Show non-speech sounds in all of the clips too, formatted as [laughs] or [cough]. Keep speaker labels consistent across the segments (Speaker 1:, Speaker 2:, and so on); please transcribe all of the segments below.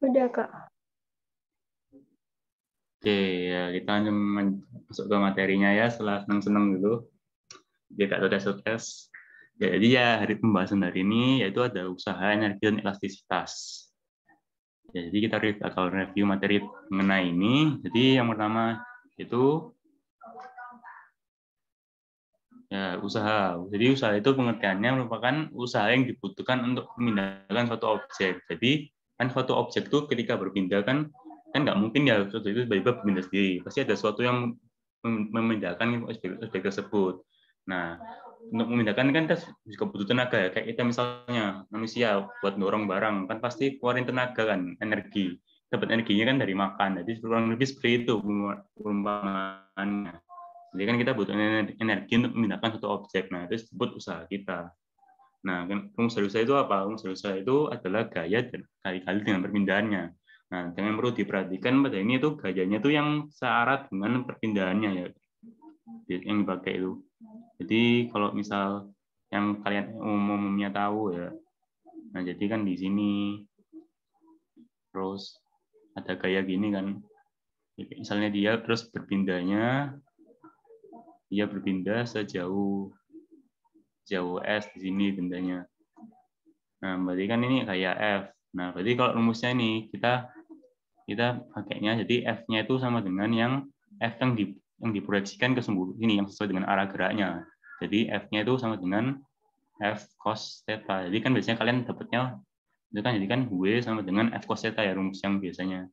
Speaker 1: Udah, Kak.
Speaker 2: Oke, ya kita masuk ke materinya ya setelah senang-senang dulu. Gitu. Dia tak tes-tes. Ya, jadi ya hari pembahasan hari ini yaitu ada usaha energi dan elastisitas. Ya, jadi kita akan review materi mengenai ini. Jadi yang pertama itu ya usaha. Jadi usaha itu pengertiannya merupakan usaha yang dibutuhkan untuk memindahkan suatu objek. Jadi kan suatu objek tuh ketika berpindah kan kan nggak mungkin ya suatu itu tiba-tiba berpindah sendiri pasti ada suatu yang memindahkan objek, objek tersebut nah untuk memindahkan kan kita juga butuh tenaga ya kayak kita misalnya manusia buat dorong barang kan pasti keluarin tenaga kan energi dapat energinya kan dari makan jadi kurang lebih seperti itu perumpamaannya jadi kan kita butuh energi untuk memindahkan suatu objek nah itu disebut usaha kita Nah, rumus kan halusa itu apa? Rumus halusa itu adalah gaya dan kali-kali dengan perpindahannya. Nah, dengan perlu diperhatikan pada ini itu gayanya itu yang searah dengan perpindahannya ya yang dipakai itu. Jadi kalau misal yang kalian umumnya tahu ya. Nah, jadi kan di sini terus ada gaya gini kan. Misalnya dia terus berpindahnya dia berpindah sejauh jauh S di sini tendanya, Nah, berarti kan ini kayak F. Nah, berarti kalau rumusnya ini kita kita pakainya jadi F-nya itu sama dengan yang F yang di yang diproyeksikan ke sumbu ini yang sesuai dengan arah geraknya. Jadi F-nya itu sama dengan F cos theta. Jadi kan biasanya kalian dapatnya itu kan jadi kan W sama dengan F cos theta ya rumus yang biasanya.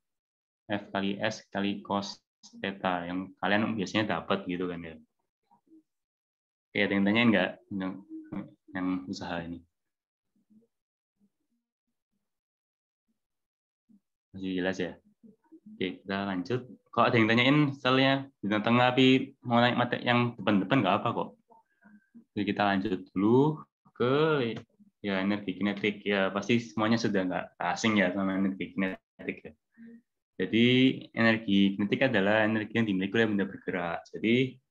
Speaker 2: F kali S kali cos theta yang kalian biasanya dapat gitu kan ya. Oke, iya, ada yang tanyain enggak yang, yang usaha ini? Masih jelas ya? Oke, kita lanjut. Kalau ada yang tanyain, misalnya di tengah tapi mau naik materi yang depan-depan enggak apa kok. Jadi kita lanjut dulu ke ya energi kinetik. Ya pasti semuanya sudah enggak asing ya sama energi kinetik. Ya. Jadi energi kinetik adalah energi yang dimiliki oleh benda bergerak. Jadi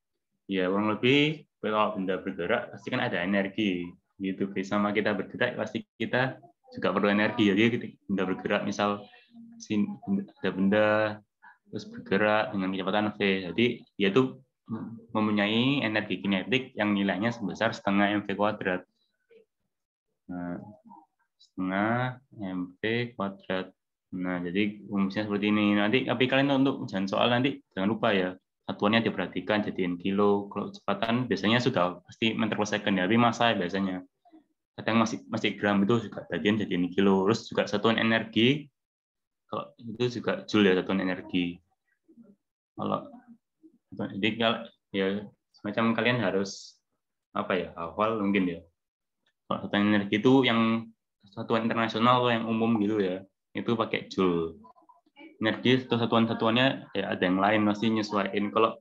Speaker 2: ya kurang lebih kalau benda bergerak pasti kan ada energi gitu sama kita bergerak pasti kita juga perlu energi jadi benda bergerak misal ada benda terus bergerak dengan kecepatan v jadi dia itu mempunyai energi kinetik yang nilainya sebesar setengah mv kuadrat nah, setengah mv kuadrat nah jadi rumusnya seperti ini nanti tapi kalian untuk jangan soal nanti jangan lupa ya satuannya diperhatikan jadiin kilo kalau kecepatan biasanya sudah pasti meter per second ya tapi masa biasanya kadang masih masih gram itu juga bagian jadiin kilo terus juga satuan energi kalau itu juga joule ya satuan energi kalau jadi ya semacam kalian harus apa ya awal mungkin ya kalau satuan energi itu yang satuan internasional atau yang umum gitu ya itu pakai joule energi satu satuan-satuannya ya ada yang lain masih nyesuaiin. Kalau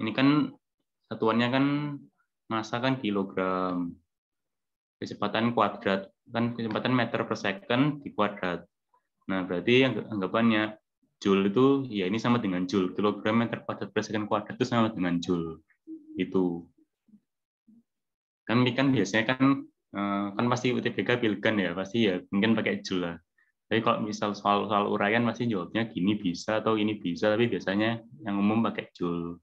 Speaker 2: ini kan satuannya kan masa kan kilogram, kecepatan kuadrat kan kecepatan meter per second di kuadrat. Nah berarti anggapannya joule itu ya ini sama dengan joule kilogram meter kuadrat per second kuadrat itu sama dengan joule itu kan ini kan biasanya kan eh, kan pasti UTBK pilgan ya pasti ya mungkin pakai joule lah tapi kalau misal soal-soal uraian masih jawabnya gini bisa atau ini bisa, tapi biasanya yang umum pakai jul.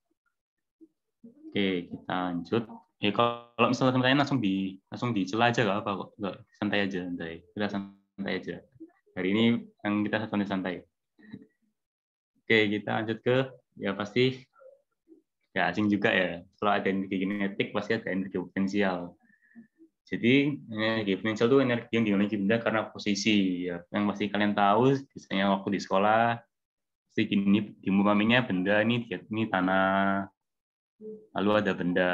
Speaker 2: Oke, kita lanjut. Ya, kalau, misalnya teman langsung di langsung di celah aja gak apa kok, gak, santai aja santai, kita santai aja. Hari ini yang kita santai santai. Oke, kita lanjut ke ya pasti ya asing juga ya. Kalau ada energi kinetik pasti ada energi potensial. Jadi energi potensial itu energi yang dimiliki benda karena posisi. Ya. Yang pasti kalian tahu, misalnya waktu di sekolah, pasti gini, dimulaminya benda ini, ini tanah, lalu ada benda,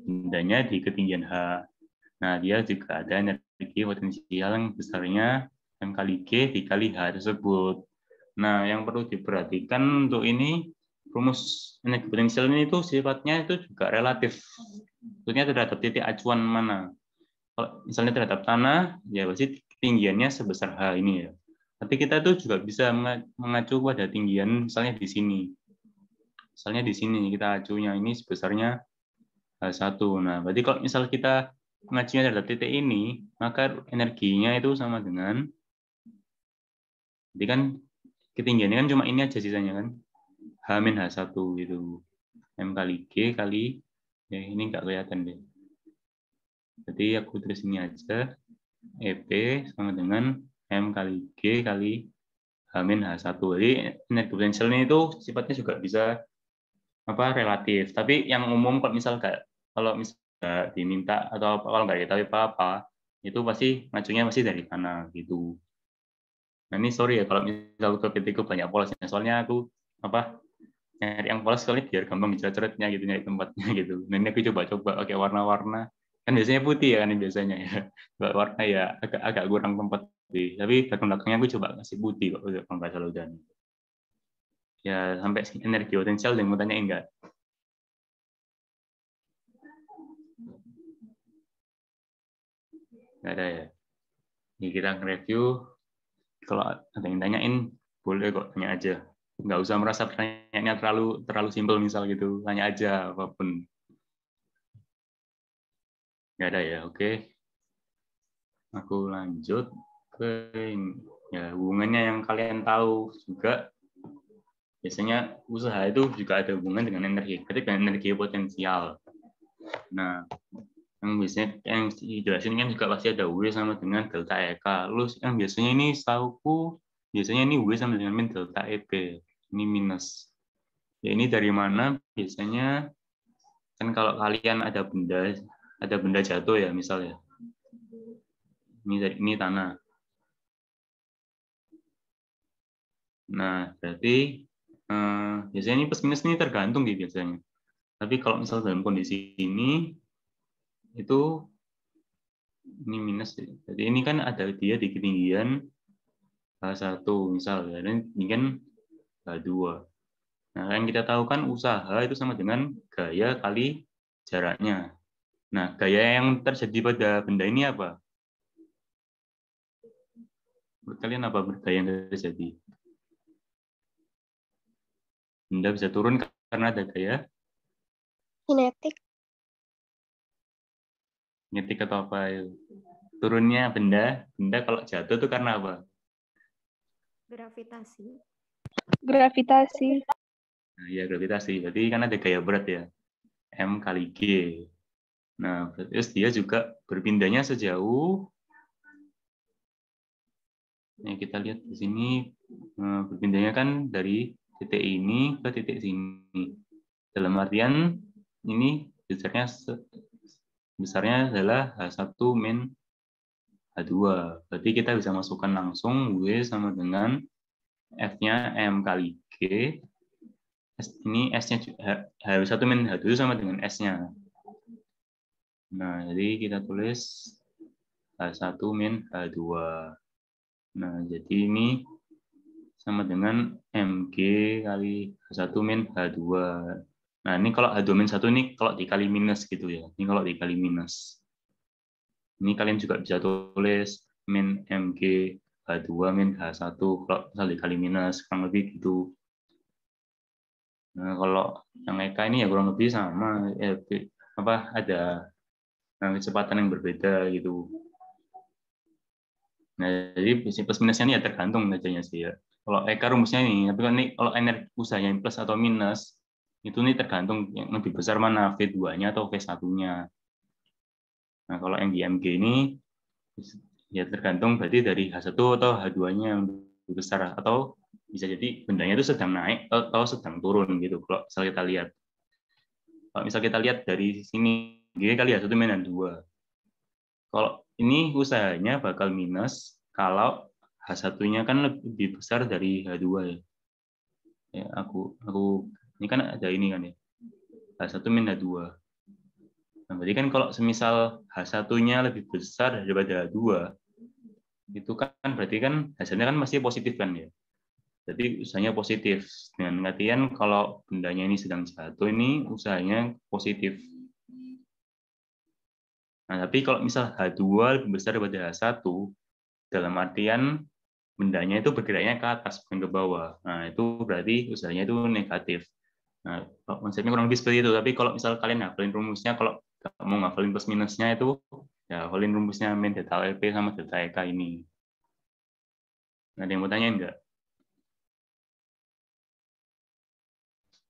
Speaker 2: bendanya di ketinggian H. Nah, dia juga ada energi potensial yang besarnya M kali G dikali H tersebut. Nah, yang perlu diperhatikan untuk ini, rumus energi potensial ini itu sifatnya itu juga relatif. Tentunya terhadap titik acuan mana kalau misalnya terhadap tanah ya pasti ketinggiannya sebesar h ini ya Nanti kita tuh juga bisa mengacu pada tinggian misalnya di sini misalnya di sini kita acunya ini sebesarnya h1 eh, nah berarti kalau misal kita mengacunya terhadap titik ini maka energinya itu sama dengan jadi kan ketinggiannya kan cuma ini aja sisanya kan h h1 gitu m kali g kali ya ini nggak kelihatan deh jadi aku tulis ini aja, EP sama dengan M kali G kali eh, H min H1. Jadi net potential ini itu sifatnya juga bisa apa relatif. Tapi yang umum kalau misal gak, eh, kalau misal gak diminta atau kalau nggak diketahui apa-apa, itu pasti ngacunya masih dari mana gitu. Nah ini sorry ya kalau misal ke ku banyak polosnya, soalnya aku apa nyari yang polos sekali biar gampang dicoret-coretnya gitu nyari tempatnya gitu. Nah ini aku coba-coba, oke warna-warna kan biasanya putih ya kan biasanya ya [laughs] warna ya agak agak kurang tempat sih tapi belakang belakangnya aku coba kasih putih kok untuk membaca hujan ya sampai energi potensial yang mau tanya enggak Enggak ada ya. Ini kita review. Kalau ada yang tanyain, boleh kok tanya aja. Nggak usah merasa pertanyaannya terlalu terlalu simpel misal gitu. Tanya aja apapun. Nggak ada ya, oke. Okay. Aku lanjut ke ya, hubungannya yang kalian tahu juga. Biasanya usaha itu juga ada hubungan dengan energi, ketika energi potensial. Nah, yang biasanya yang dijelasin kan juga pasti ada W sama dengan delta EK. Lalu yang biasanya ini setauku biasanya ini W sama dengan min delta EP. Ini minus. Ya ini dari mana? Biasanya kan kalau kalian ada benda ada benda jatuh ya misalnya ini ini tanah nah berarti eh, biasanya ini plus minus ini tergantung di biasanya tapi kalau misalnya dalam kondisi ini itu ini minus jadi ini kan ada dia di ketinggian satu misal ya dan ini kan dua nah yang kita tahu kan usaha itu sama dengan gaya kali jaraknya Nah, gaya yang terjadi pada benda ini apa? Menurut kalian apa gaya yang terjadi? Benda bisa turun karena ada gaya? Kinetik. Kinetik atau apa? Ya? Turunnya benda, benda kalau jatuh itu karena apa?
Speaker 1: Gravitasi. Gravitasi.
Speaker 2: Nah, ya gravitasi. Berarti karena ada gaya berat ya. M kali G. Nah, s dia juga berpindahnya sejauh Ini kita lihat di sini eh, berpindahnya kan dari titik ini ke titik sini. Dalam artian ini besarnya besarnya adalah H1 min H2. Berarti kita bisa masukkan langsung W sama dengan F-nya M kali G. S, ini S-nya H1 min H2 sama dengan S-nya. Nah, jadi kita tulis H1 min H2. Nah, jadi ini sama dengan MG kali H1 min H2. Nah, ini kalau H2 min 1 ini kalau dikali minus gitu ya. Ini kalau dikali minus. Ini kalian juga bisa tulis min MG H2 min H1. Kalau misal dikali minus, kurang lebih gitu. Nah, kalau yang EK ini ya kurang lebih sama. Eh, apa ada nah kecepatan yang berbeda gitu. Nah, jadi plus minusnya ini ya tergantung nya sih ya. Kalau EK rumusnya ini, tapi kalau ini kalau energi usahanya plus atau minus, itu nih tergantung yang lebih besar mana V2-nya atau V1-nya. Nah, kalau yang MG ini ya tergantung berarti dari H1 atau H2-nya yang lebih besar atau bisa jadi bendanya itu sedang naik atau sedang turun gitu kalau misal kita lihat. Kalau misal kita lihat dari sini gini kali ya satu minus dua. Kalau ini usahanya bakal minus kalau H1-nya kan lebih besar dari H2 ya. ya aku aku ini kan ada ini kan ya. H1 minus H2. Nah, berarti kan kalau semisal H1-nya lebih besar daripada H2, itu kan berarti kan hasilnya kan masih positif kan ya. Jadi usahanya positif. Dengan pengertian kalau bendanya ini sedang jatuh, ini usahanya positif Nah, tapi kalau misal H2 lebih besar daripada H1, dalam artian bendanya itu bergeraknya ke atas, bukan ke bawah. Nah, itu berarti usahanya itu negatif. Nah, konsepnya kurang lebih seperti itu. Tapi kalau misal kalian hafalin rumusnya, kalau mau ngafalin plus minusnya itu, ya hafalin rumusnya main data LP sama data EK ini. Nah, ada yang mau tanya enggak?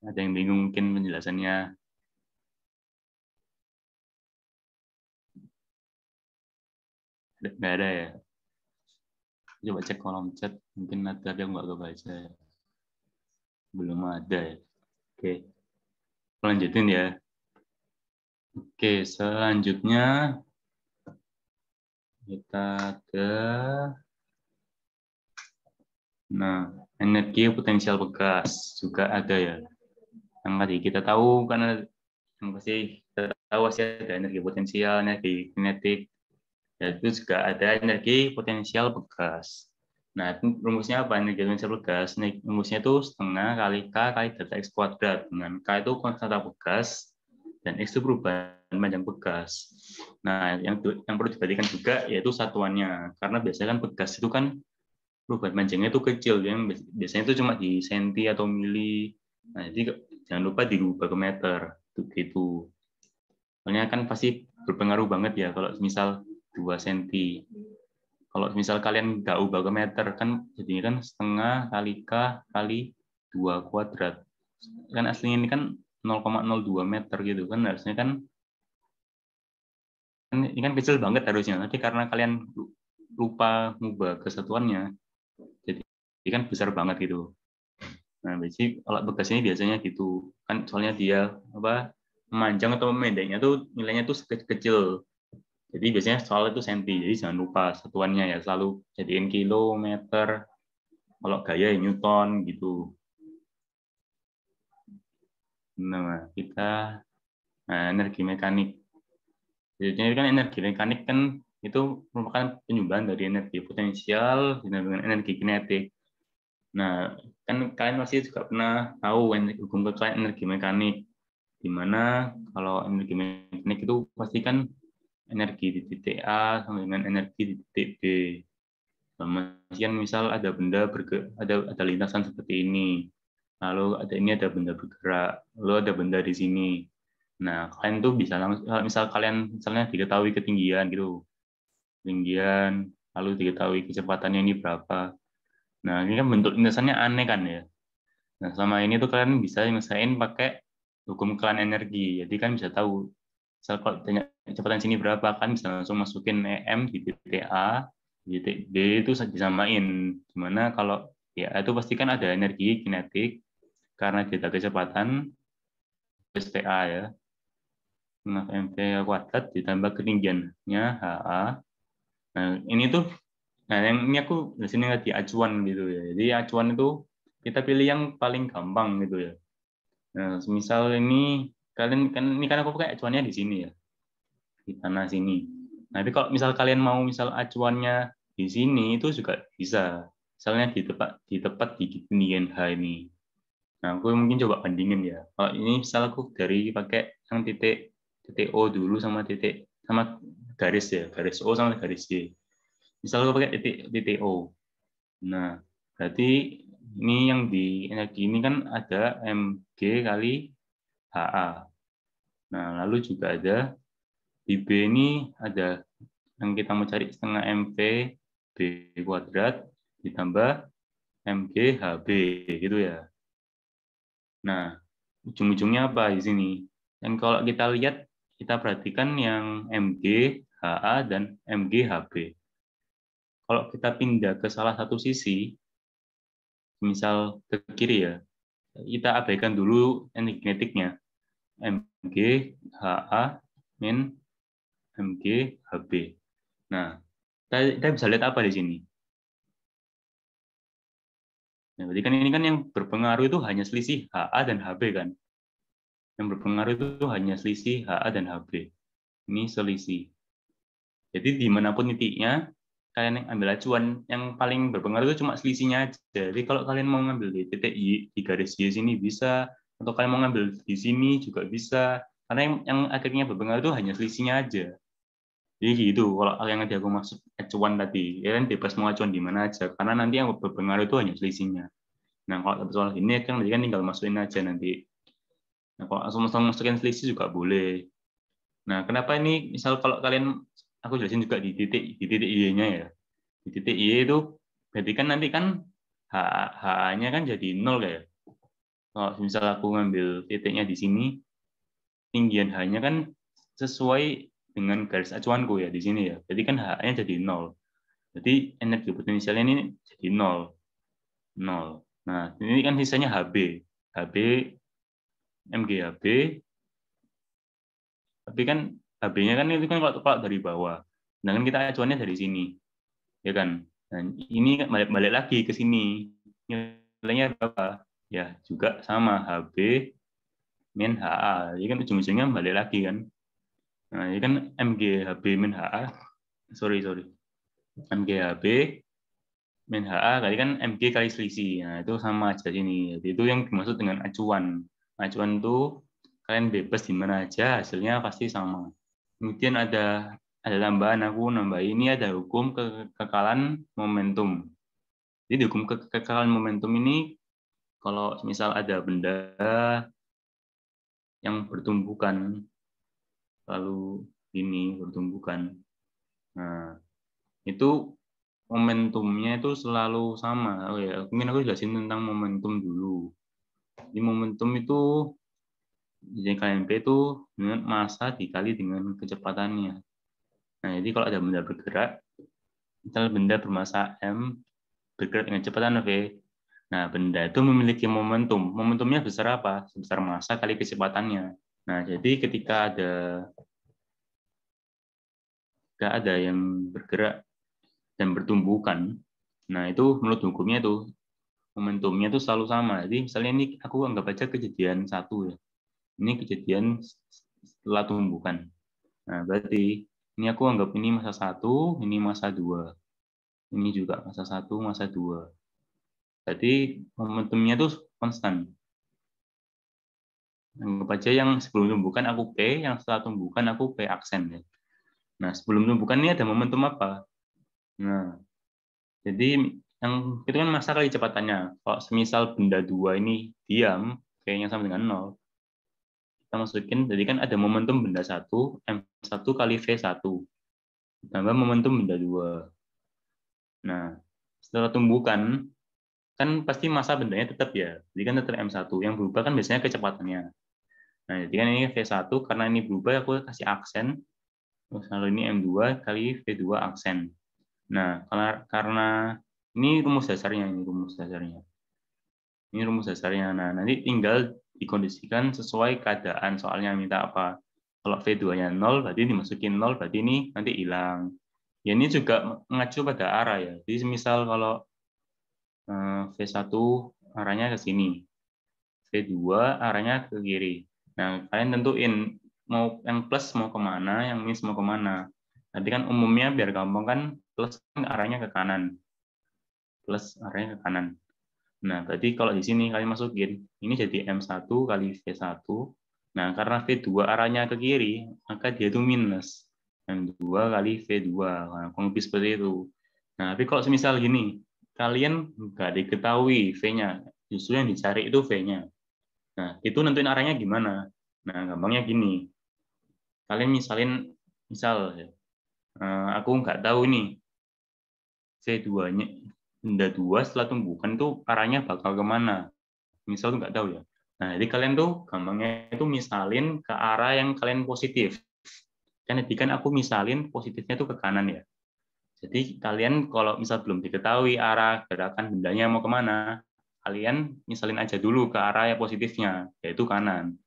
Speaker 2: Ada yang bingung mungkin penjelasannya nggak ada ya coba cek kolom chat mungkin ada yang nggak kebaca ya. belum ada ya oke lanjutin ya oke selanjutnya kita ke nah energi potensial bekas juga ada ya yang tadi kita tahu karena yang pasti kita tahu sih ada energi potensial energi kinetik yaitu juga ada energi potensial bekas. Nah, rumusnya apa energi potensial bekas? Rumusnya itu setengah kali K kali delta X kuadrat. Dengan K itu konstanta bekas, dan X itu perubahan panjang bekas. Nah, yang, yang perlu diperhatikan juga yaitu satuannya. Karena biasanya kan bekas itu kan perubahan panjangnya itu kecil. Yang biasanya itu cuma di senti atau mili. Nah, jadi jangan lupa diubah ke meter. itu. Soalnya kan pasti berpengaruh banget ya kalau misal 2 cm. Kalau misal kalian nggak ubah ke meter, kan jadinya kan setengah kali K kali 2 kuadrat. Kan aslinya ini kan 0,02 meter gitu kan harusnya kan, kan ini kan kecil banget harusnya tapi karena kalian lupa ngubah kesatuannya jadi ini kan besar banget gitu nah jadi alat bekas ini biasanya gitu kan soalnya dia apa memanjang atau memendeknya tuh nilainya tuh kecil jadi biasanya soal itu senti, jadi jangan lupa satuannya ya selalu jadiin kilometer, kalau gaya ya newton gitu. Nah kita nah, energi mekanik. Jadi kan energi mekanik kan itu merupakan penyumbang dari energi potensial dengan energi kinetik. Nah, kan kalian masih juga pernah tahu hukum kekuatan energi mekanik, di mana kalau energi mekanik itu pasti kan energi di titik A sama dengan energi di titik B. Kemudian misal ada benda bergerak, ada ada lintasan seperti ini, lalu ada ini ada benda bergerak, lalu ada benda di sini. Nah kalian tuh bisa misal kalian misalnya diketahui ketinggian gitu, ketinggian, lalu diketahui kecepatannya ini berapa. Nah ini kan bentuk lintasannya aneh kan ya. Nah selama ini tuh kalian bisa ngesain pakai hukum kelan energi, jadi kan bisa tahu misal kalau tanya kecepatan sini berapa kan bisa langsung masukin em di titik a di titik b itu disamain gimana kalau ya itu pastikan ada energi kinetik karena kita kecepatan STA ya nah mv kuadrat ditambah ketinggiannya HA. Nah, ini tuh nah yang ini aku di sini di acuan gitu ya. Jadi acuan itu kita pilih yang paling gampang gitu ya. Nah, misal ini kalian kan ini kan aku pakai acuannya di sini ya di tanah sini nah, tapi kalau misal kalian mau misal acuannya di sini itu juga bisa misalnya di tempat di tempat di ketinggian H ini nah aku mungkin coba bandingin ya kalau ini misal aku dari pakai yang titik titik O dulu sama titik sama garis ya garis O sama garis Y misal aku pakai titik titik O nah berarti ini yang di energi ini kan ada mg kali HA. Nah, lalu juga ada di B ini ada yang kita mau cari setengah MP B kuadrat ditambah MG HB gitu ya. Nah, ujung-ujungnya apa di sini? Dan kalau kita lihat, kita perhatikan yang MG HA dan MG HB. Kalau kita pindah ke salah satu sisi, misal ke kiri ya, kita abaikan dulu enigmatiknya. MG, HA, min MG, HB. Nah, kita, kita bisa lihat apa di sini? Nah, berarti kan ini kan yang berpengaruh itu hanya selisih HA dan HB kan? Yang berpengaruh itu hanya selisih HA dan HB. Ini selisih. Jadi dimanapun titiknya, kalian ambil acuan yang paling berpengaruh itu cuma selisihnya aja. Jadi kalau kalian mau ngambil di TTI Y, di garis Y sini bisa, atau kalian mau ngambil di sini juga bisa, karena yang, yang akhirnya berpengaruh itu hanya selisihnya aja. Jadi gitu, kalau yang tadi aku masuk acuan tadi, ya kalian bebas mau acuan di mana aja, karena nanti yang berpengaruh itu hanya selisihnya. Nah, kalau soal ini kan nanti kan tinggal masukin aja nanti. Nah, kalau langsung masukin selisih juga boleh. Nah, kenapa ini misal kalau kalian aku jelasin juga di titik di titik y-nya ya. Di titik y itu berarti kan nanti kan h-nya kan jadi nol kayak. Ya. Kalau misal aku ngambil titiknya di sini, tinggian h-nya kan sesuai dengan garis acuanku ya di sini ya. Berarti kan h-nya jadi nol. Jadi energi potensialnya ini jadi nol. Nol. Nah, ini kan sisanya HB. HB, MGHB. Tapi kan HB-nya kan itu kan kalau, kalau dari bawah. Nah, kan kita acuannya dari sini. Ya kan? Dan nah, ini balik, balik lagi ke sini. Nilainya berapa? Ya, juga sama HB min HA. Jadi ya kan ujung-ujungnya balik lagi kan. Nah, ini ya kan mg hb min HA. Sorry, sorry. mg hb min HA kali kan MG kali selisih. Nah, itu sama aja sini. Jadi itu yang dimaksud dengan acuan. Acuan itu kalian bebas di mana aja, hasilnya pasti sama. Kemudian ada ada tambahan aku nambah ini ada hukum kekekalan momentum. Jadi hukum kekekalan momentum ini kalau misal ada benda yang bertumbukan lalu ini bertumbukan. Nah, itu momentumnya itu selalu sama. Oh ya, mungkin aku jelasin tentang momentum dulu. Di momentum itu KMP itu dengan masa dikali dengan kecepatannya. Nah, jadi kalau ada benda bergerak, misal benda bermassa M bergerak dengan kecepatan V. Nah, benda itu memiliki momentum. Momentumnya besar apa? Sebesar massa kali kecepatannya. Nah, jadi ketika ada ketika ada yang bergerak dan bertumbukan, nah itu menurut hukumnya itu momentumnya itu selalu sama. Jadi misalnya ini aku anggap aja kejadian satu ya. Ini kejadian setelah tumbukan. Nah, berarti ini aku anggap ini masa satu, ini masa dua, Ini juga masa satu, masa dua. Berarti momentumnya itu konstan. Anggap aja yang sebelum tumbukan aku P, yang setelah tumbukan aku P aksen. Ya. Nah, sebelum tumbukan ini ada momentum apa? Nah, jadi yang itu kan masa kali cepatannya. Kalau semisal benda dua ini diam, kayaknya sama dengan nol masukin, jadi kan ada momentum benda satu M1 kali V1, tambah momentum benda dua Nah, setelah tumbukan, kan pasti masa bendanya tetap ya, jadi kan tetap M1, yang berubah kan biasanya kecepatannya. Nah, jadi kan ini V1, karena ini berubah aku kasih aksen, lalu ini M2 kali V2 aksen. Nah, karena ini rumus dasarnya, ini rumus dasarnya. Ini rumus dasarnya. Nah, nanti tinggal dikondisikan sesuai keadaan soalnya minta apa. Kalau V2-nya 0, berarti dimasukin 0, berarti ini nanti hilang. Ya ini juga mengacu pada arah ya. Jadi misal kalau eh, V1 arahnya ke sini, V2 arahnya ke kiri. Nah, kalian tentuin mau yang plus mau kemana, yang minus mau kemana. Nanti kan umumnya biar gampang kan plus kan arahnya ke kanan. Plus arahnya ke kanan. Nah, berarti kalau di sini kalian masukin, ini jadi M1 kali V1. Nah, karena V2 arahnya ke kiri, maka dia itu minus. M2 kali V2. Nah, kurang lebih seperti itu. Nah, tapi kalau semisal gini, kalian nggak diketahui V-nya. Justru yang dicari itu V-nya. Nah, itu nentuin arahnya gimana? Nah, gampangnya gini. Kalian misalin, misal, ya, eh, aku nggak tahu ini, V2-nya, benda dua setelah tumbukan tuh arahnya bakal kemana misal tuh nggak tahu ya nah jadi kalian tuh gampangnya itu misalin ke arah yang kalian positif kan jadi kan aku misalin positifnya tuh ke kanan ya jadi kalian kalau misal belum diketahui arah gerakan bendanya mau kemana kalian misalin aja dulu ke arah yang positifnya yaitu kanan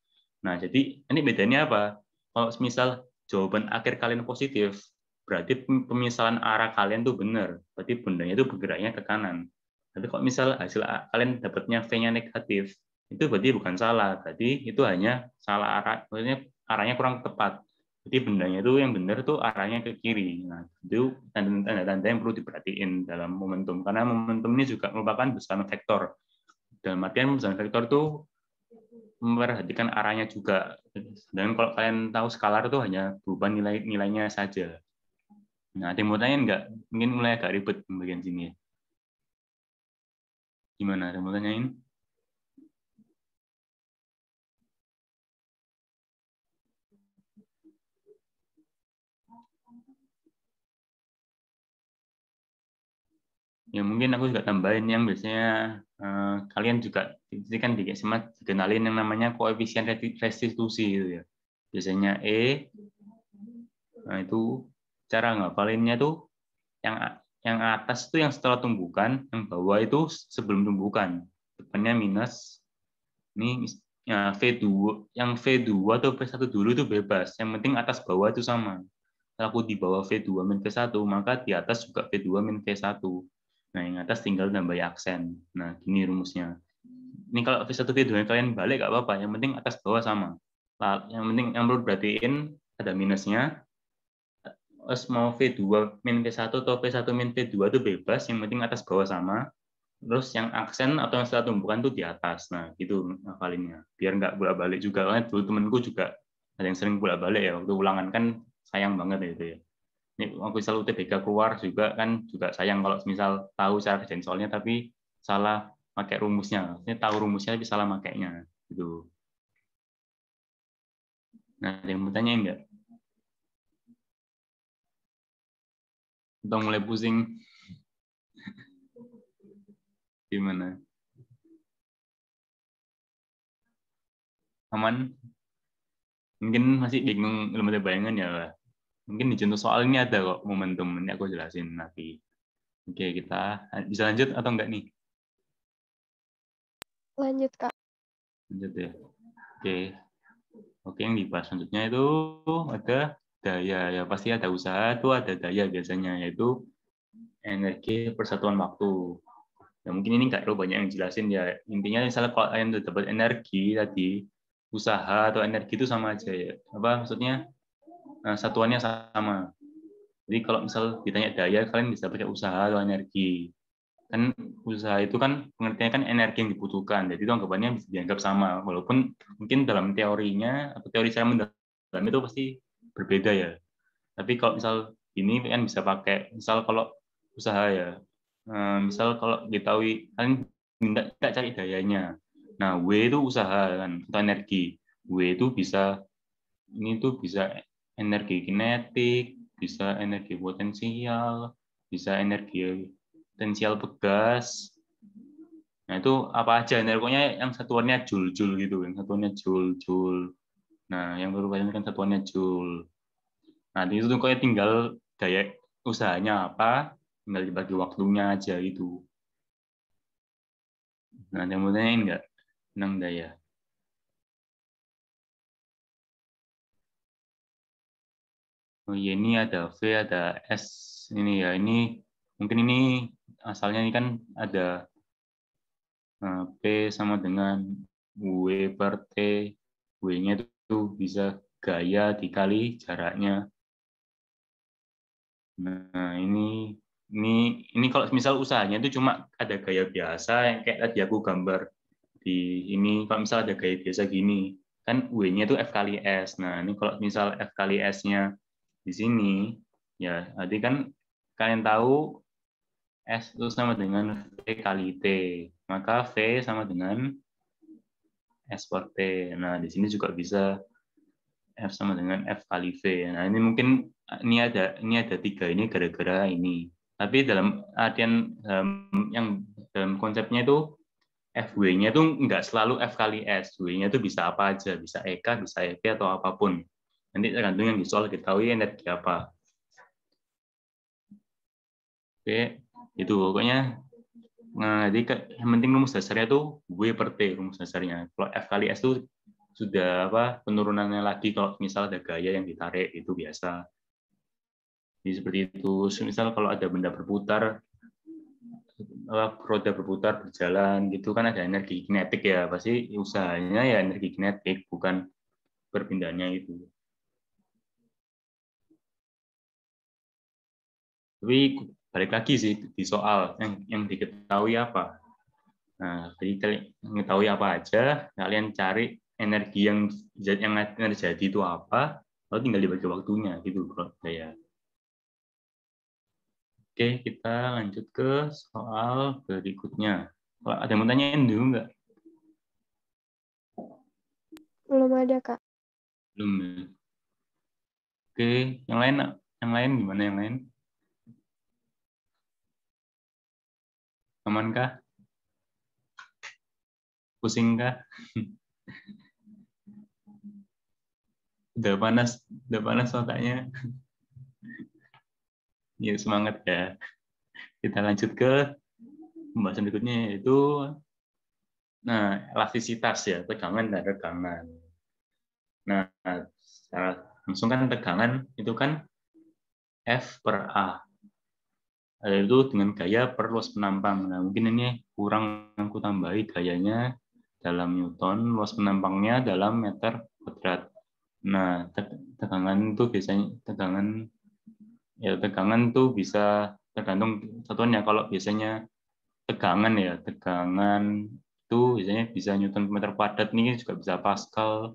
Speaker 2: nah jadi ini bedanya apa kalau misal jawaban akhir kalian positif berarti pemisahan arah kalian tuh benar. Berarti bundanya itu bergeraknya ke kanan. Tapi kalau misal hasil kalian dapatnya V-nya negatif, itu berarti bukan salah. Berarti itu hanya salah arah, maksudnya arahnya kurang tepat. Jadi bendanya itu yang benar tuh arahnya ke kiri. Nah, itu tanda-tanda yang perlu diperhatiin dalam momentum. Karena momentum ini juga merupakan besaran vektor. Dalam artian besaran vektor itu memperhatikan arahnya juga. Dan kalau kalian tahu skalar itu hanya berubah nilai nilainya saja. Nah, ada yang mau tanya nggak? Mungkin mulai agak ribet bagian sini ya. Gimana? Ada
Speaker 1: yang mau tanyain? Ya mungkin aku juga tambahin yang biasanya
Speaker 2: eh, kalian juga ini kan di SMA dikenalin yang namanya koefisien restitusi itu ya. Biasanya E nah itu cara ngapalinnya tuh yang yang atas tuh yang setelah tumbukan, yang bawah itu sebelum tumbukan. Depannya minus. Ini ya, V2, yang V2 atau V1 dulu itu bebas. Yang penting atas bawah itu sama. Kalau aku di bawah V2 min V1, maka di atas juga V2 min V1. Nah, yang atas tinggal nambah aksen. Nah, gini rumusnya. Ini kalau V1 V2 kalian balik nggak apa-apa, yang penting atas bawah sama. Yang penting yang perlu berartiin ada minusnya, mau V2 min V1 atau V1 min V2 itu bebas, yang penting atas bawah sama. Terus yang aksen atau yang setelah tumpukan itu di atas. Nah, gitu ngakalinnya. Biar nggak bolak-balik juga. Karena dulu temenku juga ada yang sering bolak-balik ya. Waktu ulangan kan sayang banget itu ya. Ini aku misal UTBK keluar juga kan juga sayang kalau misal tahu cara kerjain soalnya tapi salah pakai rumusnya. Maksudnya tahu rumusnya tapi salah makainya gitu. Nah, ada yang mau tanya enggak? udah mulai pusing gimana aman mungkin masih bingung belum ada bayangan ya mungkin di contoh soal ini ada kok momentum ini aku jelasin nanti oke kita bisa lanjut atau enggak nih lanjut kak lanjut ya oke oke yang dibahas selanjutnya itu ada daya ya pasti ada usaha itu ada daya biasanya yaitu energi persatuan waktu ya mungkin ini nggak terlalu banyak yang jelasin ya intinya misalnya kalau kalian udah dapat energi tadi usaha atau energi itu sama aja ya apa maksudnya nah, satuannya sama jadi kalau misal ditanya daya kalian bisa pakai usaha atau energi kan usaha itu kan pengertiannya kan energi yang dibutuhkan jadi itu anggapannya bisa dianggap sama walaupun mungkin dalam teorinya atau teori saya mendalam itu pasti berbeda ya. Tapi kalau misal ini kan bisa pakai misal kalau usaha ya. Eh, misal kalau diketahui kan minta kita cari dayanya. Nah, W itu usaha kan atau energi. W itu bisa ini tuh bisa energi kinetik, bisa energi potensial, bisa energi potensial pegas. Nah, itu apa aja? Nah, yang satuannya jul-jul gitu, yang satuannya jul-jul Nah, yang ini kan satuannya Joule. Nah, di situ kalian tinggal daya usahanya apa, tinggal dibagi waktunya aja itu. Nah, ada yang mau tanyain nggak? Nang daya. Oh iya, ini ada V, ada S. Ini ya, ini mungkin ini asalnya ini kan ada eh, P sama dengan W per T. W-nya itu itu bisa gaya dikali jaraknya. Nah, ini ini ini kalau misal usahanya itu cuma ada gaya biasa yang kayak tadi aku gambar di ini kalau misal ada gaya biasa gini kan W-nya itu F kali S. Nah, ini kalau misal F kali S-nya di sini ya tadi kan kalian tahu S itu sama dengan V kali T. Maka V sama dengan S per T. Nah, di sini juga bisa F sama dengan F kali V. Nah, ini mungkin ini ada ini ada tiga ini gara-gara ini. Tapi dalam artian um, yang dalam konsepnya itu FW-nya itu nggak selalu F kali S. W-nya itu bisa apa aja, bisa EK, bisa EP, atau apapun. Nanti tergantung yang di soal diketahui energi apa. Oke, itu pokoknya Nah, jadi ke, yang penting rumus dasarnya tuh W per T rumus dasarnya. Kalau F kali S itu sudah apa penurunannya lagi kalau misal ada gaya yang ditarik itu biasa. Jadi seperti itu. Misal kalau ada benda berputar roda berputar berjalan gitu kan ada energi kinetik ya pasti usahanya ya energi kinetik bukan perpindahannya itu. Tapi balik lagi sih di soal yang yang diketahui apa. Nah, jadi mengetahui apa aja, kalian cari energi yang yang terjadi itu apa, lalu tinggal dibagi waktunya gitu bro saya. Oke, kita lanjut ke soal berikutnya. Kalau ada yang mau tanyain dulu enggak? Belum ada, Kak. Belum. Ya? Oke, yang lain yang lain gimana yang lain? aman kah? pusing kah? [laughs] udah panas, udah panas otaknya. [laughs] ya semangat ya. Kita lanjut ke pembahasan berikutnya yaitu nah elastisitas ya tegangan dan regangan. Nah secara langsung kan tegangan itu kan F per A ada nah, itu dengan gaya perluas penampang. Nah, mungkin ini kurang aku tambahin tambahi gayanya dalam newton, luas penampangnya dalam meter kuadrat. Nah, tegangan itu biasanya tegangan ya tegangan tuh bisa tergantung satuannya. Kalau biasanya tegangan ya, tegangan itu biasanya bisa newton per meter padat ini juga bisa pascal.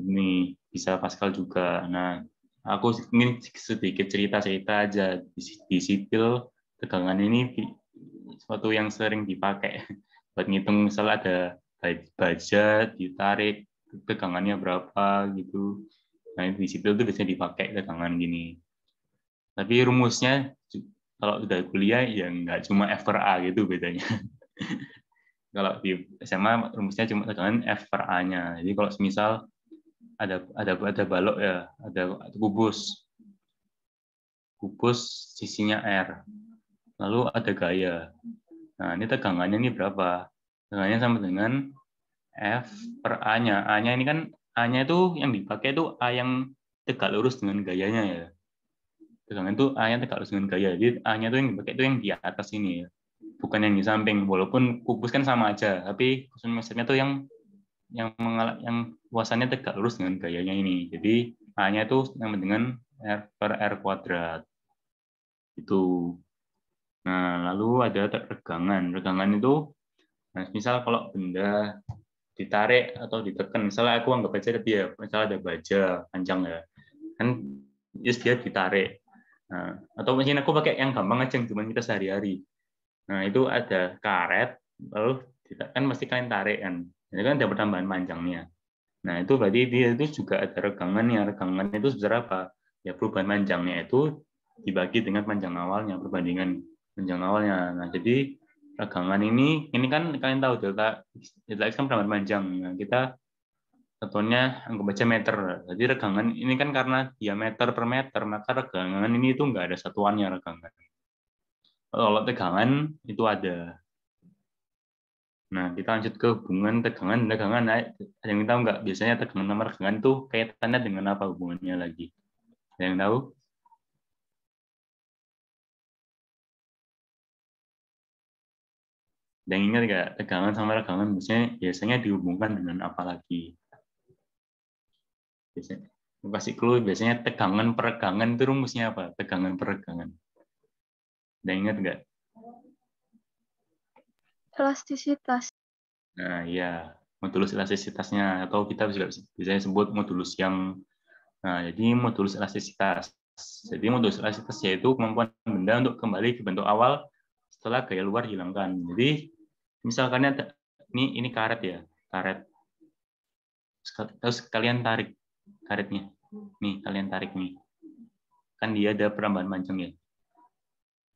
Speaker 2: Ini bisa pascal juga. Nah, aku ingin sedikit cerita-cerita aja di, di sipil tegangan ini suatu yang sering dipakai [laughs] buat ngitung misal ada baja ditarik tegangannya berapa gitu nah di sipil itu biasanya dipakai tegangan gini tapi rumusnya kalau udah kuliah ya nggak cuma F per A gitu bedanya [laughs] kalau di SMA rumusnya cuma tegangan F per A-nya jadi kalau misal ada ada ada balok ya, ada kubus. Kubus sisinya R. Lalu ada gaya. Nah, ini tegangannya ini berapa? Tegangannya sama dengan F per A-nya. A-nya ini kan A-nya itu yang dipakai itu A yang tegak lurus dengan gayanya ya. Tegangan itu A-nya tegak lurus dengan gaya. Jadi A-nya itu yang dipakai itu yang di atas ini ya. Bukan yang di samping, walaupun kubus kan sama aja, tapi kusun mesinnya itu yang yang mengalami yang luasannya tegak lurus dengan gayanya ini. Jadi A-nya itu sama dengan R per R kuadrat. Itu. Nah, lalu ada regangan. Regangan itu nah, misal kalau benda ditarik atau ditekan, misalnya aku anggap aja ada dia, ya, misalnya ada baja panjang ya. Kan yes, dia ditarik. Nah, atau mungkin aku pakai yang gampang aja cuma kita sehari-hari. Nah, itu ada karet lalu kan mesti kalian tarik kan ini kan ada pertambahan panjangnya. Nah, itu berarti dia itu juga ada regangannya. Regangannya itu sebesar apa? Ya perubahan panjangnya itu dibagi dengan panjang awalnya, perbandingan panjang awalnya. Nah, jadi regangan ini, ini kan kalian tahu delta, delta X kan perubahan panjang. Nah, kita contohnya anggap aja meter. Jadi regangan ini kan karena diameter per meter, maka regangan ini itu nggak ada satuannya regangan. Kalau tegangan itu ada. Nah, kita lanjut ke hubungan tegangan tegangan. Nah, ada yang tahu nggak? Biasanya tegangan sama regangan tuh kaitannya dengan apa hubungannya lagi? Ada yang tahu? Ada yang ingat nggak? Tegangan sama regangan biasanya biasanya dihubungkan dengan apa lagi? Biasanya kasih clue biasanya tegangan peregangan itu rumusnya apa? Tegangan peregangan. Ada yang ingat nggak?
Speaker 1: elastisitas.
Speaker 2: Nah, ya modulus elastisitasnya atau kita bisa biasanya sebut modulus yang nah, jadi modulus elastisitas. Jadi modulus elastisitas yaitu kemampuan benda untuk kembali ke bentuk awal setelah gaya luar hilangkan. Jadi misalkan ini ini karet ya, karet. Terus kalian tarik karetnya. Nih, kalian tarik nih. Kan dia ada perambahan panjang ya.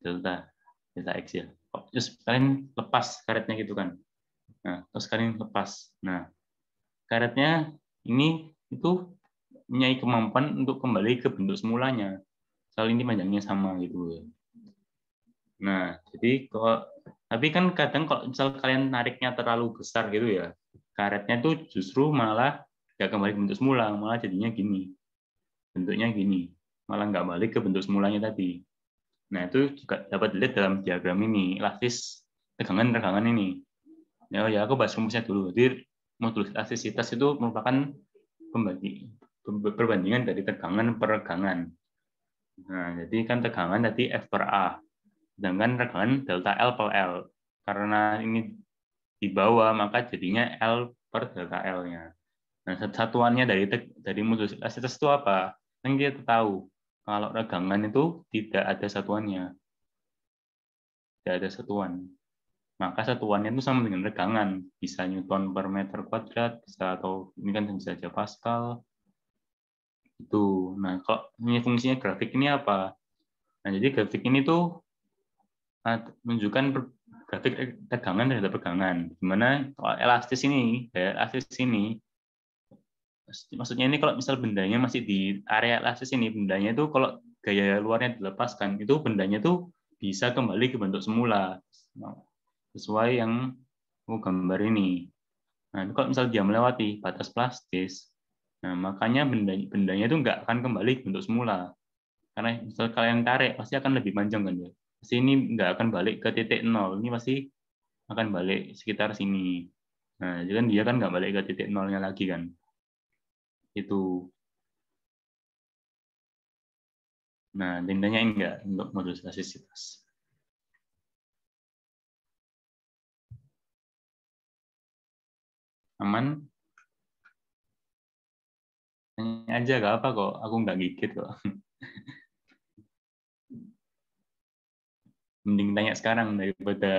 Speaker 2: Delta, delta X ya. Oh, terus kalian lepas karetnya gitu kan. Nah, terus kalian lepas. Nah, karetnya ini itu punya kemampuan untuk kembali ke bentuk semulanya. Soal ini panjangnya sama gitu. Nah, jadi kalau tapi kan kadang kalau misal kalian nariknya terlalu besar gitu ya, karetnya tuh justru malah nggak kembali ke bentuk semula, malah jadinya gini. Bentuknya gini, malah nggak balik ke bentuk semulanya tadi. Nah, itu juga dapat dilihat dalam diagram ini, elastis tegangan-tegangan ini. Ya, ya aku bahas rumusnya dulu. Jadi, modulus elastisitas itu merupakan pembagi perbandingan dari tegangan per regangan. Nah, jadi kan tegangan tadi F per A, sedangkan regangan delta L per L. Karena ini di bawah, maka jadinya L per delta L-nya. Nah, satuannya dari dari modulus elastisitas itu apa? Yang kita tahu, kalau regangan itu tidak ada satuannya. Tidak ada satuan. Maka satuannya itu sama dengan regangan. Bisa Newton per meter kuadrat, bisa atau ini kan bisa aja Pascal. Itu. Nah, kok ini fungsinya grafik ini apa? Nah, jadi grafik ini tuh menunjukkan grafik tegangan terhadap pegangan. Gimana kalau elastis ini, elastis ini maksudnya ini kalau misal bendanya masih di area elastis ini bendanya itu kalau gaya luarnya dilepaskan itu bendanya tuh bisa kembali ke bentuk semula nah, sesuai yang aku gambar ini. Nah kalau misal dia melewati batas plastis, nah makanya benda bendanya itu nggak akan kembali ke bentuk semula karena misal kalian tarik pasti akan lebih panjang kan ya. Pasti ini nggak akan balik ke titik nol, ini pasti akan balik sekitar sini. Nah, jadi kan dia kan nggak balik ke titik nolnya lagi kan itu. Nah, ada enggak untuk modul
Speaker 1: elastisitas? Aman?
Speaker 2: Tanya aja, nggak apa kok. Aku nggak gigit kok. [laughs] Mending tanya sekarang daripada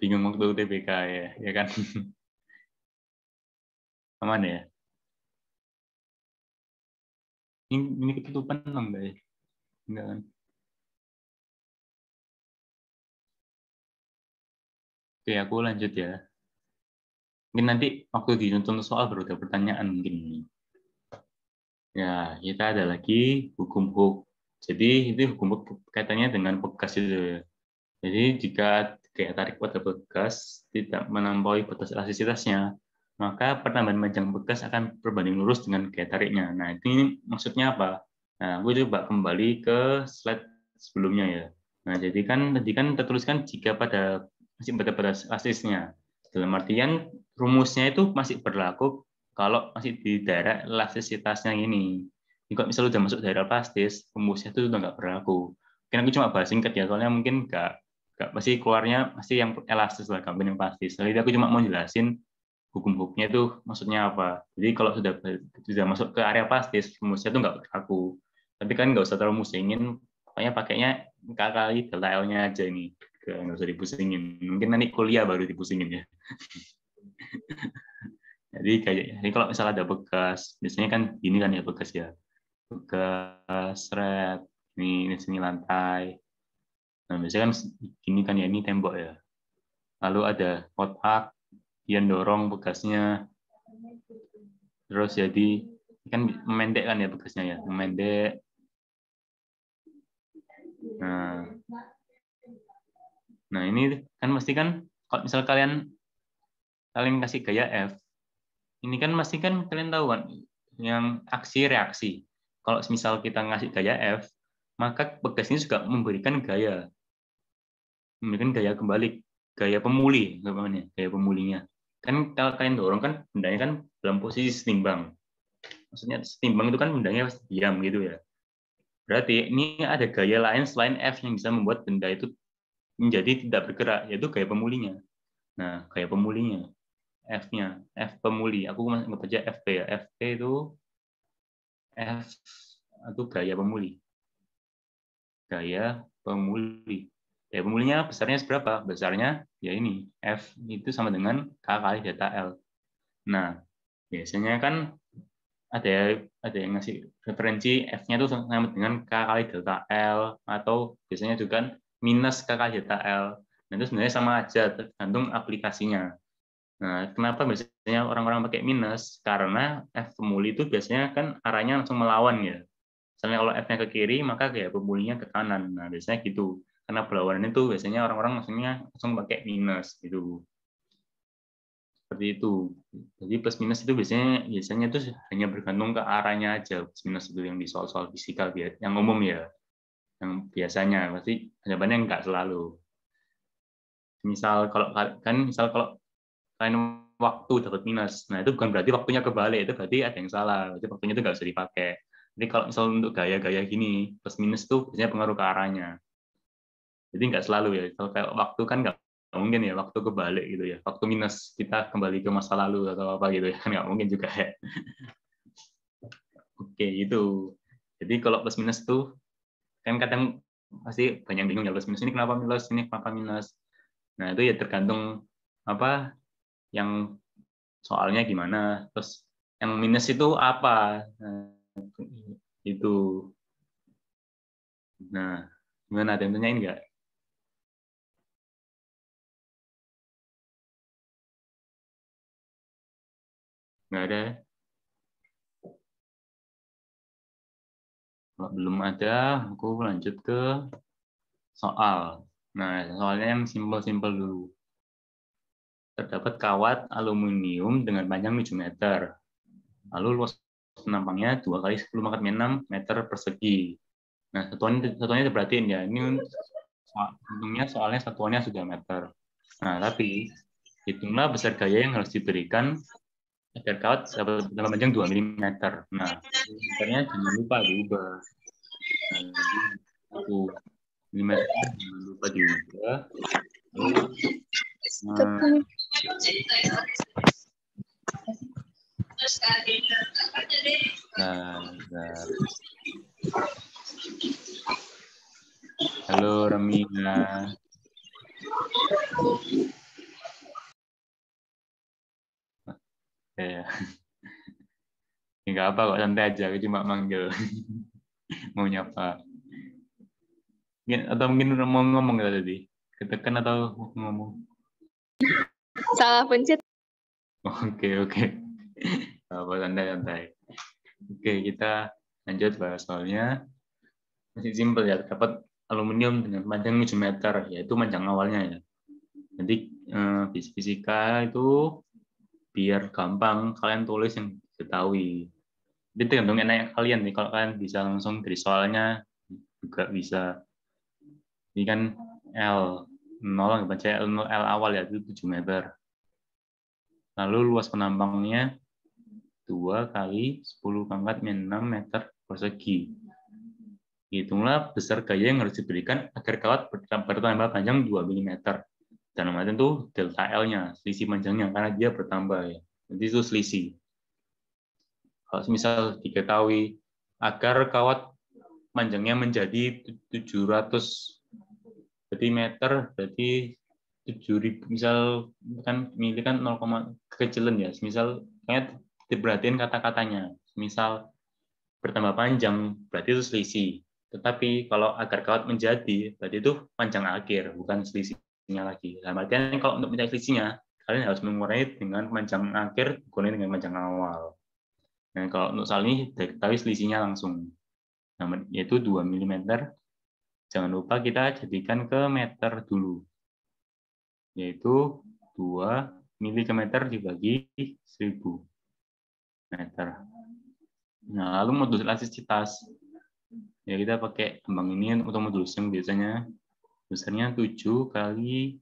Speaker 2: bingung waktu TBK ya, ya kan? [laughs] Aman ya?
Speaker 1: Ini, ini ketutupan dong deh Enggak kan?
Speaker 2: Oke, aku lanjut ya. Mungkin nanti waktu ditonton soal baru ada pertanyaan mungkin. Ya, kita ada lagi hukum hukum Jadi itu hukum hukum kaitannya dengan bekas itu. Ya. Jadi jika kayak tarik pada bekas tidak menambahi batas elastisitasnya, maka penambahan panjang bekas akan berbanding lurus dengan gaya tariknya. Nah, ini maksudnya apa? Nah, gue coba kembali ke slide sebelumnya ya. Nah, jadi kan tadi kan tertuliskan jika pada masih pada pada asisnya. Dalam artian rumusnya itu masih berlaku kalau masih di daerah elastisitasnya ini. Jika misalnya sudah masuk daerah plastis, rumusnya itu sudah nggak berlaku. Mungkin aku cuma bahas singkat ya, soalnya mungkin nggak nggak pasti keluarnya masih yang elastis lah, bukan yang plastis. Jadi aku cuma mau jelasin hukum-hukumnya itu maksudnya apa. Jadi kalau sudah sudah masuk ke area plastis, rumusnya itu nggak berlaku. Tapi kan nggak usah terlalu musingin, pokoknya pakainya kali delta L-nya aja ini, Nggak usah dipusingin. Mungkin nanti kuliah baru dipusingin ya. [laughs] jadi kayak jadi kalau misalnya ada bekas, biasanya kan ini kan ya bekas ya. Bekas red, ini, ini sini lantai. Nah, biasanya kan ini kan ya, ini tembok ya. Lalu ada kotak, dia dorong bekasnya terus jadi kan memendek kan ya bekasnya ya memendek nah nah ini kan mesti kan kalau misal kalian kalian kasih gaya F ini kan pasti kan kalian tahu kan yang aksi reaksi kalau misal kita ngasih gaya F maka bekas ini juga memberikan gaya memberikan gaya kembali gaya pemuli gaya pemulinya kan kalau kalian dorong kan bendanya kan dalam posisi setimbang maksudnya setimbang itu kan bendanya pasti diam gitu ya berarti ini ada gaya lain selain F yang bisa membuat benda itu menjadi tidak bergerak yaitu gaya pemulinya nah gaya pemulinya F-nya F pemuli aku masih aja FP ya FP itu F itu gaya pemuli gaya pemuli Daya pemulihnya besarnya seberapa? Besarnya ya ini, F itu sama dengan K kali delta L. Nah, biasanya kan ada ada yang ngasih referensi F-nya itu sama dengan K kali delta L, atau biasanya juga kan minus K kali delta L. Nah, itu sebenarnya sama aja, tergantung aplikasinya. Nah, kenapa biasanya orang-orang pakai minus? Karena F pemuli itu biasanya kan arahnya langsung melawan ya. Misalnya kalau F-nya ke kiri, maka kayak pemulinya ke kanan. Nah, biasanya gitu. Karena berlawanan itu biasanya orang-orang maksudnya langsung pakai minus gitu. Seperti itu. Jadi plus minus itu biasanya biasanya itu hanya bergantung ke arahnya aja. Plus minus itu yang di soal-soal fisikal yang umum ya. Yang biasanya pasti jawabannya enggak selalu. Misal kalau kan misal kalau kalian waktu dapat minus. Nah, itu bukan berarti waktunya kebalik, itu berarti ada yang salah. Berarti waktunya itu enggak bisa dipakai. Jadi kalau misal untuk gaya-gaya gini, plus minus itu biasanya pengaruh ke arahnya. Jadi nggak selalu ya. Kalau kayak waktu kan nggak mungkin ya waktu kebalik gitu ya. Waktu minus kita kembali ke masa lalu atau apa gitu ya [laughs] nggak mungkin juga ya. [laughs] Oke itu. Jadi kalau plus minus tuh kan kadang pasti banyak bingung ya plus minus ini kenapa minus ini kenapa minus. Nah itu ya tergantung apa yang soalnya gimana terus yang minus itu apa nah, itu nah gimana ada yang tanyain
Speaker 1: nggak Nggak ada Kalau belum ada, aku lanjut ke
Speaker 2: soal. Nah, soalnya yang simpel-simpel dulu. Terdapat kawat aluminium dengan panjang 7 meter. Lalu luas penampangnya 2 kali 10 pangkat 6 meter persegi. Nah, satuannya, satuannya diperhatiin ya. Ini untungnya soalnya satuannya sudah meter. Nah, tapi hitunglah besar gaya yang harus diberikan agar kawat dapat dalam panjang 2 mm. Nah, sebenarnya jangan lupa diubah. Satu mm lupa diubah. Nah, nah, Halo Ramina. Iya. [laughs] ya nggak apa kok santai aja aku cuma manggil [laughs] mau nyapa atau mungkin mau ngomong tadi ketekan atau ngomong
Speaker 1: salah pencet
Speaker 2: oke okay, oke okay. [laughs] apa santai santai oke okay, kita lanjut bahas soalnya masih simpel ya dapat aluminium dengan panjang 7 meter yaitu panjang awalnya ya nanti eh, fisika itu biar gampang kalian tulis yang diketahui. Jadi tergantung enaknya kalian nih. Kalau kalian bisa langsung dari soalnya juga bisa. Ini kan L. Nol baca L, L awal ya, itu 7 meter. Lalu luas penampangnya 2 kali 10 pangkat min 6 meter persegi. Hitunglah besar gaya yang harus diberikan agar kawat bertambah panjang 2 mm dalam artian tuh delta L-nya, selisih panjangnya, karena dia bertambah ya. Jadi itu selisih. Kalau misal diketahui agar kawat panjangnya menjadi 700 berarti meter, berarti 7000 misal kan ini kan 0, kekecilan ya. Misal kayak diperhatiin kata-katanya. Misal bertambah panjang berarti itu selisih. Tetapi kalau agar kawat menjadi berarti itu panjang akhir bukan selisih selisihnya lagi. Dalam nah, artian kalau untuk mencari selisihnya, kalian harus mengurai dengan panjang akhir gunain dengan panjang awal. Nah, kalau untuk soal ini, diketahui selisihnya langsung, nah, yaitu 2 mm. Jangan lupa kita jadikan ke meter dulu, yaitu 2 mm dibagi 1000 meter. Nah, lalu modus elastisitas. Ya, kita pakai kembang ini untuk modus yang biasanya besarnya 7 kali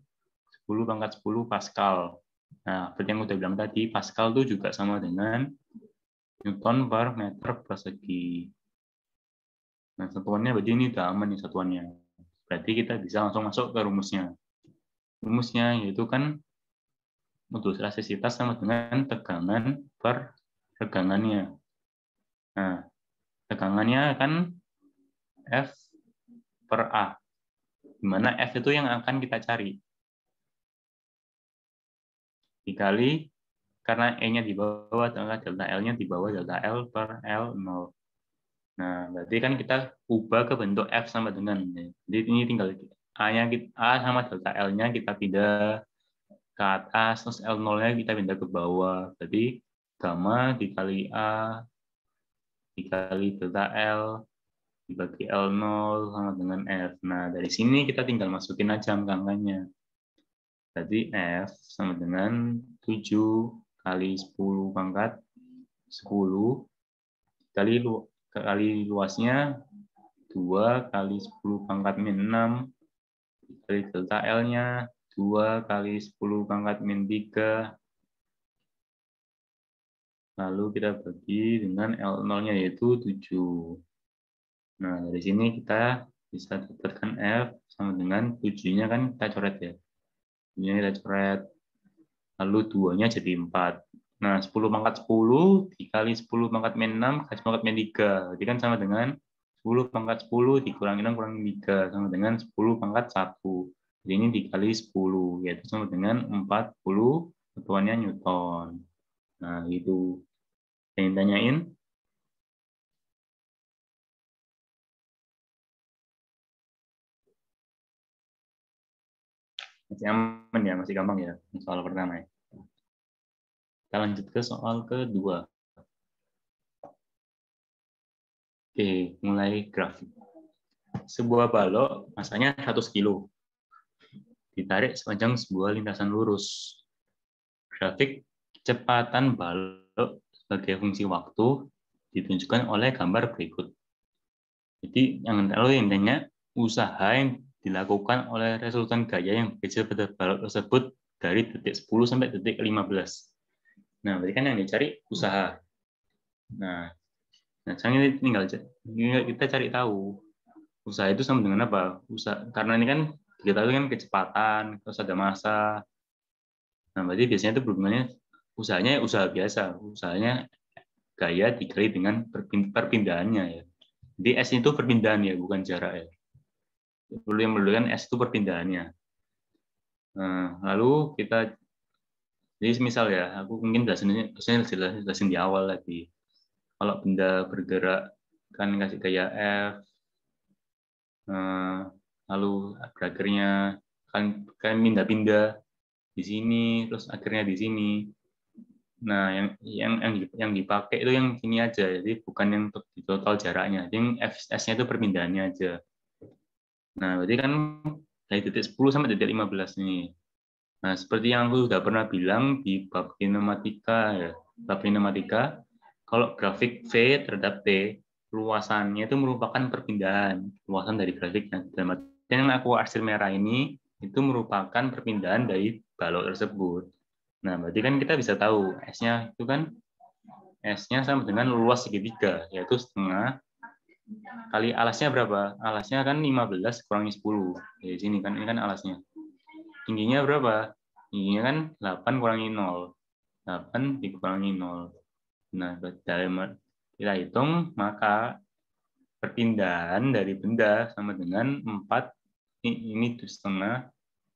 Speaker 2: 10 pangkat 10 Pascal. Nah, seperti yang udah bilang tadi, Pascal itu juga sama dengan Newton per meter persegi. Nah, satuannya berarti ini udah aman nih satuannya. Berarti kita bisa langsung masuk ke rumusnya. Rumusnya yaitu kan modulus elastisitas sama dengan tegangan per tegangannya Nah, tegangannya kan F per A di mana F itu yang akan kita cari. Dikali karena E-nya di bawah, maka delta L-nya di bawah delta L per L0. Nah, berarti kan kita ubah ke bentuk F sama dengan. Jadi ini tinggal A-nya A sama delta L-nya kita pindah ke atas, terus L0-nya kita pindah ke bawah. Berarti gamma dikali A dikali delta L dibagi L0 sama dengan F. Nah, dari sini kita tinggal masukin aja angkanya Jadi F sama dengan 7 kali 10 pangkat 10 kali, lu, kali luasnya 2 kali 10 pangkat min 6 kali delta L-nya 2 kali 10 pangkat min 3 lalu kita bagi dengan L0-nya yaitu 7 Nah, dari sini kita bisa dapatkan F sama dengan 7-nya kan kita coret ya. 7-nya kita coret. Lalu 2-nya jadi 4. Nah, 10 pangkat 10 dikali 10 pangkat min 6 kali 10 pangkat min 3. Jadi kan sama dengan 10 pangkat 10 dikurangi 6 kurang 3 sama dengan 10 pangkat 1. Jadi ini dikali 10, yaitu sama dengan 40 satuannya Newton. Nah, itu Yang ditanyain,
Speaker 1: Masih aman ya, masih gampang ya soal pertama ya.
Speaker 2: Kita lanjut ke soal kedua. Oke, mulai grafik. Sebuah balok masanya 100 kilo. Ditarik sepanjang sebuah lintasan lurus. Grafik kecepatan balok sebagai fungsi waktu ditunjukkan oleh gambar berikut. Jadi yang terlalu intinya usaha yang dilakukan oleh resultan gaya yang kecil pada balok tersebut dari detik 10 sampai detik 15. Nah, berarti kan yang dicari usaha. Nah, nah sekarang tinggal, tinggal kita cari tahu usaha itu sama dengan apa? Usaha karena ini kan kita tahu kan kecepatan, terus ada masa. Nah, berarti biasanya itu berhubungannya usahanya usaha biasa, usahanya gaya dikali dengan perpindahannya ya. Jadi S itu perpindahan ya, bukan jarak ya dulu yang menunjukkan s itu perpindahannya. Nah, lalu kita jadi misal ya, aku mungkin jelasin, jelasin, jelasin di awal lagi. Kalau benda bergerak kan kasih gaya F, nah, lalu akhirnya kan kan pindah-pindah di sini, terus akhirnya di sini. Nah, yang yang yang yang dipakai itu yang sini aja, jadi bukan yang total jaraknya. Jadi yang S-nya itu perpindahannya aja. Nah, berarti kan dari titik 10 sampai titik 15 ini. Nah, seperti yang aku sudah pernah bilang di bab kinematika, ya, bab kinematika, kalau grafik V terhadap T, luasannya itu merupakan perpindahan luasan dari grafik yang Dalam Dan yang aku arsir merah ini, itu merupakan perpindahan dari balok tersebut. Nah, berarti kan kita bisa tahu S-nya itu kan S-nya sama dengan luas segitiga, yaitu setengah Kali alasnya berapa? Alasnya kan 15 kurangi 10. Di sini kan, ini kan alasnya. Tingginya berapa? Tingginya kan 8 kurangi 0. 8 dikurangi 0. Nah, dari kita hitung, maka perpindahan dari benda sama dengan 4, ini setengah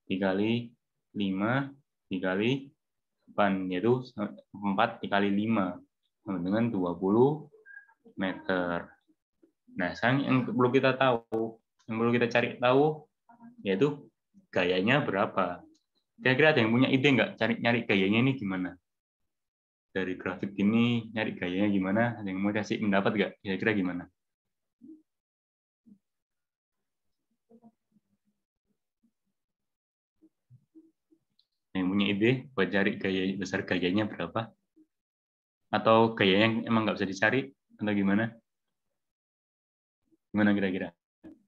Speaker 2: dikali 5 dikali 8, yaitu 4 eh, dikali 5 sama dengan 20 meter. Nah, sekarang yang perlu kita tahu, yang perlu kita cari tahu, yaitu gayanya berapa. Kira-kira ada yang punya ide nggak cari nyari gayanya ini gimana? Dari grafik ini nyari gayanya gimana? Ada yang mau kasih pendapat nggak? Kira-kira gimana? Yang punya ide buat cari gaya besar gayanya berapa? Atau gayanya yang emang nggak bisa dicari atau gimana? Gimana kira-kira?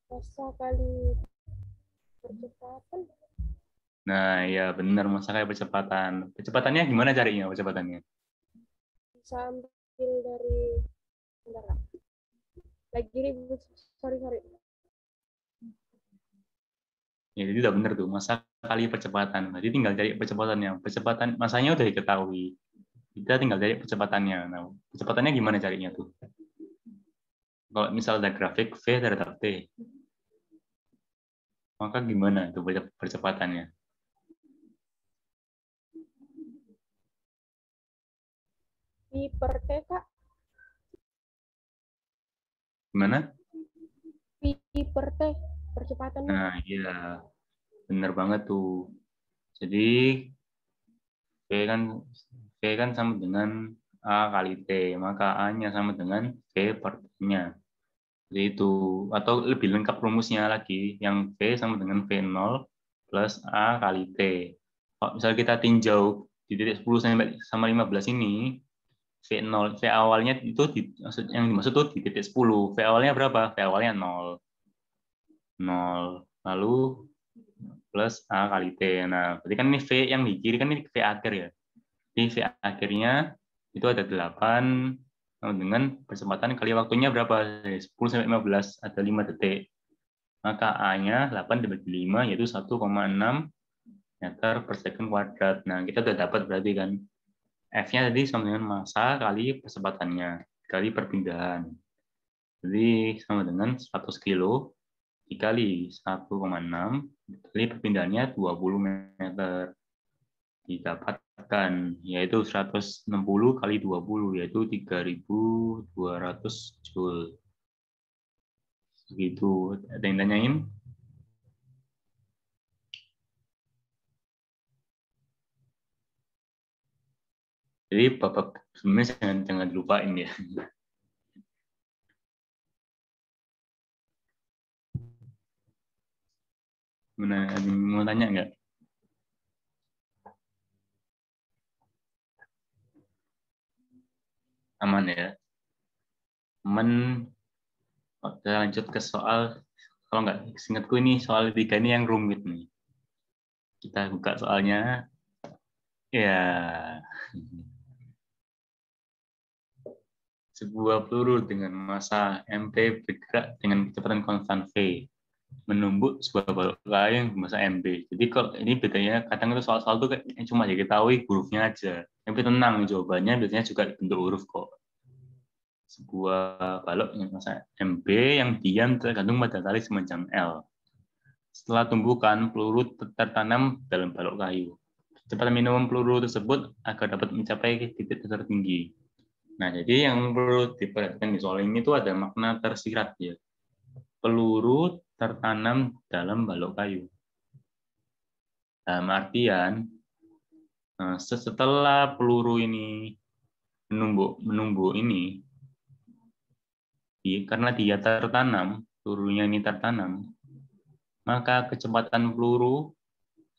Speaker 2: Masa kali percepatan. Nah, ya benar masa kali percepatan. Percepatannya gimana carinya percepatannya? Bisa ambil dari bentar Lagi ribut, sorry sorry. Ya, jadi udah benar tuh, masa kali percepatan. jadi tinggal cari percepatannya. Percepatan masanya udah diketahui. Kita tinggal cari percepatannya. Nah, percepatannya gimana carinya tuh? kalau misalnya ada grafik V terhadap T, maka gimana itu percepatannya?
Speaker 1: I per T, Kak. Gimana? V per T, percepatannya. Nah, iya.
Speaker 2: Benar banget tuh. Jadi, V kan, v kan sama dengan A kali T, maka A-nya sama dengan V per T-nya. Jadi itu, atau lebih lengkap rumusnya lagi, yang V sama dengan V0 plus A kali T. Kalau misalnya kita tinjau di titik 10 sama sama 15 ini, V0, V awalnya itu di, yang dimaksud itu di titik 10. V awalnya berapa? V awalnya 0. 0. Lalu plus A kali T. Nah, berarti kan ini V yang di kiri kan ini V akhir ya. Jadi V akhirnya itu ada 8 dengan percepatan kali waktunya berapa? 10 sampai 15 ada 5 detik. Maka A-nya 8 dibagi 5 yaitu 1,6 meter per second kuadrat. Nah, kita sudah dapat berarti kan F-nya tadi sama dengan massa kali percepatannya kali perpindahan. Jadi sama dengan 100 kilo dikali 1,6 dikali perpindahannya 20 meter. Didapat dapatkan, yaitu 160 kali 20, yaitu 3200 Joule. Begitu. Ada yang tanyain? Jadi bapak sebenarnya jangan, jangan dilupain ya. Mana [laughs] mau tanya nggak? aman ya. Men, oke lanjut ke soal, kalau nggak ingatku ini soal tiga ini yang rumit nih. Kita buka soalnya. Ya. Sebuah peluru dengan massa MP bergerak dengan kecepatan konstan V menumbuk sebuah balok lain masa MB. Jadi kalau ini bedanya kadang itu soal-soal itu kayak cuma jadi hurufnya aja. Tapi tenang jawabannya biasanya juga bentuk huruf kok. Sebuah balok yang masa MB yang diam tergantung pada tali semacam L. Setelah tumbukan, peluru tertanam dalam balok kayu. Cepat minum peluru tersebut agar dapat mencapai titik tertinggi. Nah, jadi yang perlu diperhatikan di soal ini itu ada makna tersirat ya. Peluru tertanam dalam balok kayu. Dalam artian, eh, setelah peluru ini menumbuk, menumbuk ini, karena dia tertanam, pelurunya ini tertanam, maka kecepatan peluru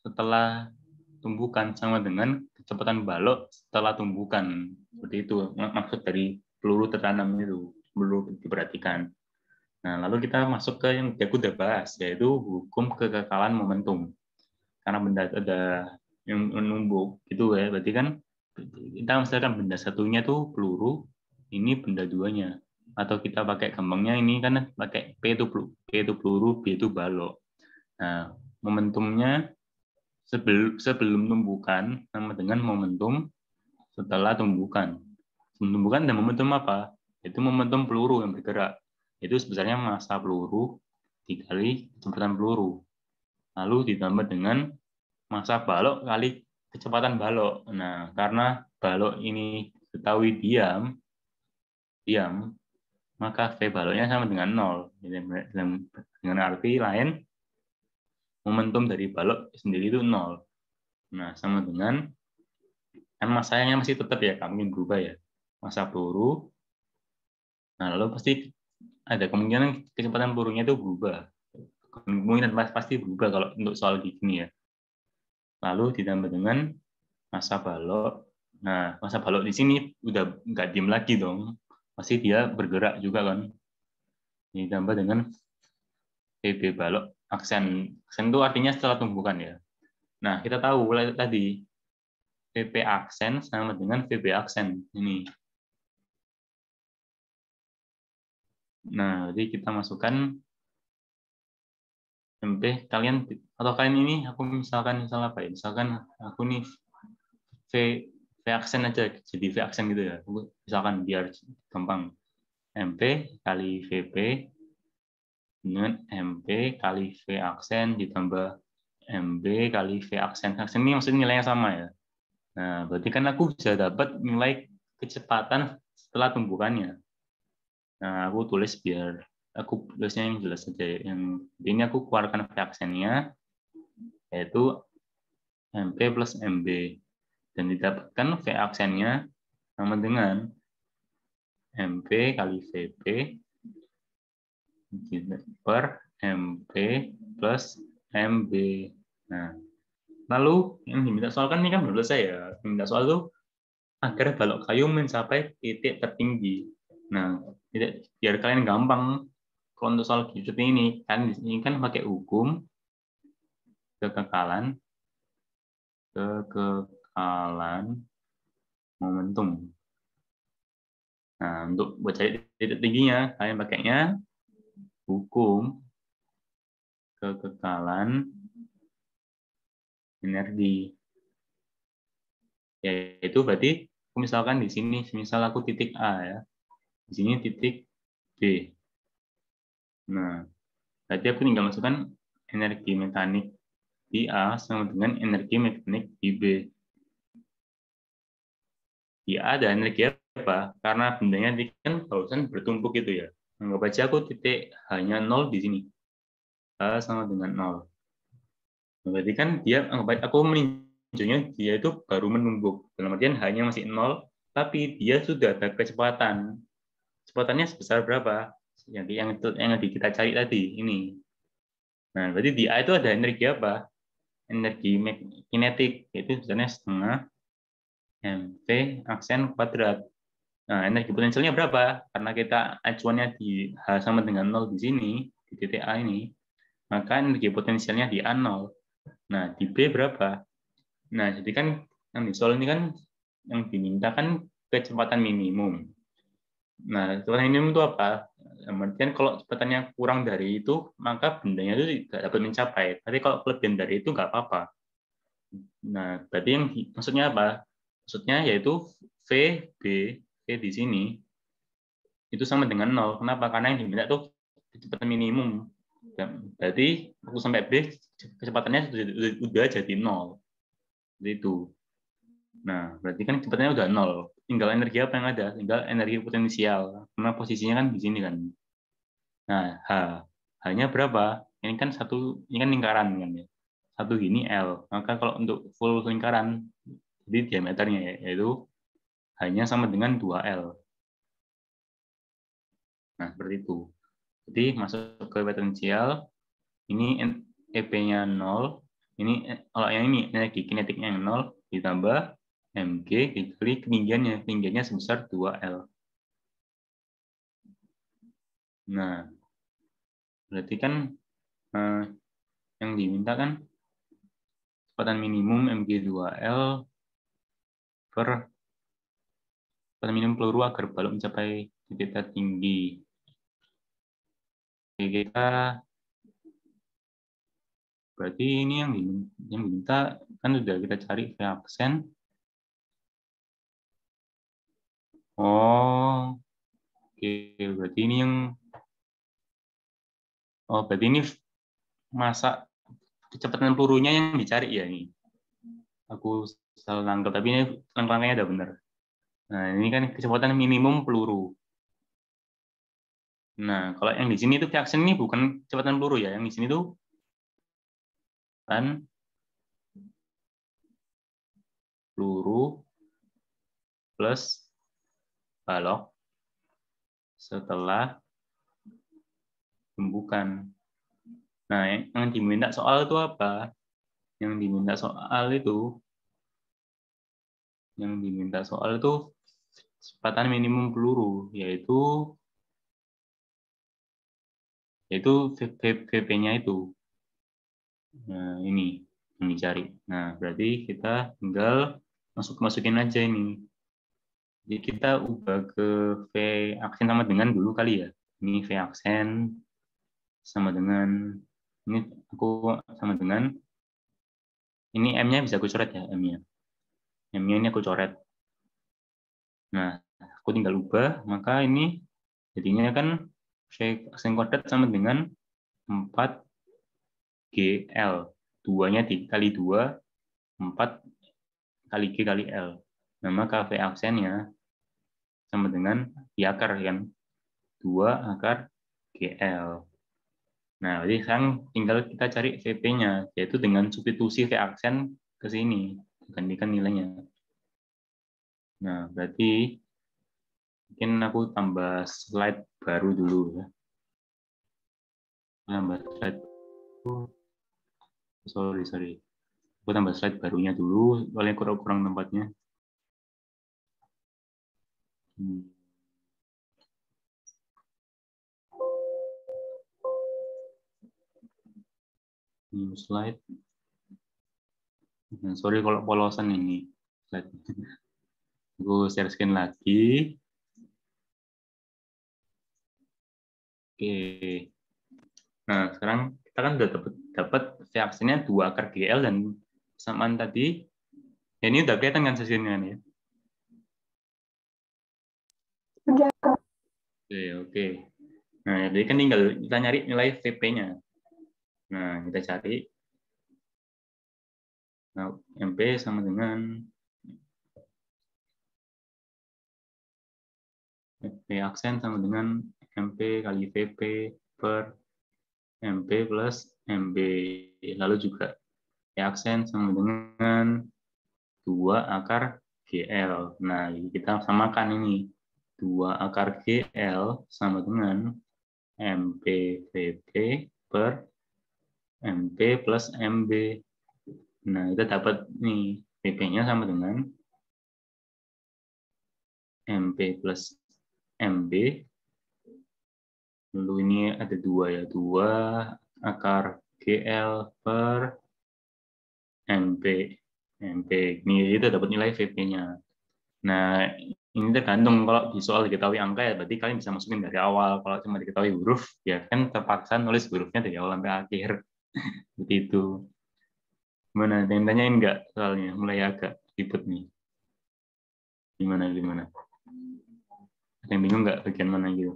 Speaker 2: setelah tumbukan sama dengan kecepatan balok setelah tumbukan. Seperti itu maksud dari peluru tertanam itu, perlu diperhatikan. Nah, lalu kita masuk ke yang aku udah bahas, yaitu hukum kekekalan momentum. Karena benda ada yang menumbuk, gitu ya, berarti kan kita misalkan benda satunya tuh peluru, ini benda duanya. Atau kita pakai gampangnya ini kan pakai P itu peluru, P itu peluru, B itu balok. Nah, momentumnya sebelum sebelum tumbukan sama dengan momentum setelah tumbukan. Sebelum tumbukan dan momentum apa? Itu momentum peluru yang bergerak itu sebesarnya masa peluru dikali kecepatan peluru. Lalu ditambah dengan masa balok kali kecepatan balok. Nah, karena balok ini ketahui diam, diam, maka V baloknya sama dengan nol. Dengan arti lain, momentum dari balok sendiri itu nol. Nah, sama dengan, kan yang masih tetap ya, kami berubah ya. Masa peluru, nah lalu pasti ada kemungkinan kecepatan burungnya itu berubah kemungkinan pasti berubah kalau untuk soal gini ya lalu ditambah dengan masa balok nah masa balok di sini udah nggak diem lagi dong pasti dia bergerak juga kan ditambah dengan VB balok aksen aksen itu artinya setelah tumbukan ya nah kita tahu tadi PP aksen sama dengan VB aksen ini Nah, jadi kita masukkan MP kalian atau kalian ini aku misalkan misal apa ya? Misalkan aku nih V V aksen aja jadi V aksen gitu ya. Misalkan biar gampang. MP kali VP dengan MP kali V aksen ditambah MB kali V aksen. Aksen ini maksudnya nilainya sama ya. Nah, berarti kan aku bisa dapat nilai kecepatan setelah tumbukannya. Nah, aku tulis biar aku tulisnya yang jelas saja. Ya. Yang ini aku keluarkan fraksinya yaitu MP plus MB dan didapatkan kan? V aksennya sama dengan MP kali VP per MP plus MB. Nah, lalu yang diminta soal kan ini kan belum selesai ya. Diminta soal itu agar balok kayu mencapai titik tertinggi. Nah, biar kalian gampang kalau untuk soal seperti ini kan di kan pakai hukum kekekalan kekekalan momentum. Nah, untuk buat cari titik tingginya kalian pakainya hukum kekekalan energi. Yaitu berarti misalkan di sini, misal aku titik A ya. Di sini titik B. Nah, berarti aku tinggal masukkan energi mekanik di A sama dengan energi mekanik di B. Di A ada energi apa? Karena bendanya tadi kan barusan bertumpuk gitu ya. Anggap aja aku titik hanya nol di sini. A sama dengan 0. Nah, berarti kan dia, anggap aku meninjunya dia itu baru menumbuk. Dalam artian hanya masih nol, tapi dia sudah ada kecepatan Cepatannya sebesar berapa? Yang yang itu yang lagi kita cari tadi ini. Nah, berarti di A itu ada energi apa? Energi kinetik yaitu sebenarnya setengah mv aksen kuadrat. Nah, energi potensialnya berapa? Karena kita acuannya di H sama dengan nol di sini, di titik A ini, maka energi potensialnya di a nol Nah, di B berapa? Nah, jadi kan yang di soal ini kan yang diminta kan kecepatan minimum. Nah, minimum itu apa? Kemudian kalau cepatannya kurang dari itu, maka bendanya itu tidak dapat mencapai. Tapi kalau kelebihan dari itu nggak apa-apa. Nah, berarti yang maksudnya apa? Maksudnya yaitu V, B, V di sini, itu sama dengan nol. Kenapa? Karena yang diminta itu kecepatan minimum. Berarti aku sampai B, kecepatannya sudah jadi nol. Jadi itu. Nah, berarti kan kecepatannya udah nol. Tinggal energi apa yang ada? Tinggal energi potensial. Karena posisinya kan di sini kan. Nah, H. Hanya berapa? Ini kan satu, ini kan lingkaran kan ya. Satu gini L. Maka kalau untuk full lingkaran, jadi diameternya ya, yaitu hanya sama dengan 2L. Nah, seperti itu. Jadi masuk ke potensial, ini EP-nya e 0, ini eh, kalau yang ini energi kinetiknya yang 0 ditambah MG dikali ketinggiannya. Ketinggiannya sebesar 2L. Nah, berarti kan eh, yang diminta kan kecepatan minimum MG2L per kecepatan minimum peluru agar balok mencapai titik tertinggi. Oke, kita berarti ini yang diminta, kan sudah kita cari v reaksen Oh, oke. Okay. Berarti ini yang, oh berarti ini masa kecepatan pelurunya yang dicari ya ini. Aku salah nangkep, tapi ini langkah-langkahnya ada benar. Nah, ini kan kecepatan minimum peluru. Nah, kalau yang di sini itu reaction ini bukan kecepatan peluru ya, yang di sini tuh kan peluru plus balok setelah tumbukan. Nah, yang diminta soal itu apa? Yang diminta soal itu yang diminta soal itu kecepatan minimum peluru yaitu yaitu VP-nya itu. Nah, ini yang dicari. Nah, berarti kita tinggal masuk masukin aja ini jadi kita ubah ke V aksen sama dengan dulu kali ya. Ini V aksen sama dengan, ini aku sama dengan, ini M-nya bisa aku coret ya, M-nya. M-nya ini aku coret. Nah, aku tinggal ubah, maka ini jadinya kan V aksen kodet sama dengan 4 GL. Duanya dikali 2, 4 kali G kali L. Nah, maka V aksennya sama dengan y akar kan 2 akar GL. Nah, jadi sekarang tinggal kita cari VP-nya, yaitu dengan substitusi v aksen ke sini, gantikan nilainya. Nah, berarti mungkin aku tambah slide baru dulu ya. Tambah slide. Sorry, sorry. Aku tambah slide barunya dulu, soalnya kurang-kurang tempatnya. New hmm. hmm, slide. Nah, sorry kalau polosan ini. Slide. [laughs] Gue share screen lagi. Oke. Nah, sekarang kita kan udah dapat dapat vaksinnya dua akar GL dan samaan tadi. Ya, ini udah kelihatan kan hasilnya ya. Oke, oke. Nah, jadi kan tinggal kita nyari nilai VP-nya. Nah, kita cari nah, MP sama dengan MP aksen sama dengan MP kali VP per MP plus MB. Lalu juga P aksen sama dengan 2 akar GL. Nah, kita samakan ini. 2 akar GL sama dengan MPVP per MP plus MB. Nah, kita dapat nih vp nya sama dengan MP plus MB. Lalu ini ada dua ya, dua akar GL per MP. MP. Ini kita dapat nilai VP-nya. Nah, ini tergantung kalau di soal diketahui angka ya berarti kalian bisa masukin dari awal kalau cuma diketahui huruf ya kan terpaksa nulis hurufnya dari awal sampai akhir [laughs] seperti itu gimana ada yang tanyain nggak soalnya mulai agak ribet nih gimana gimana ada yang bingung nggak bagian mana gitu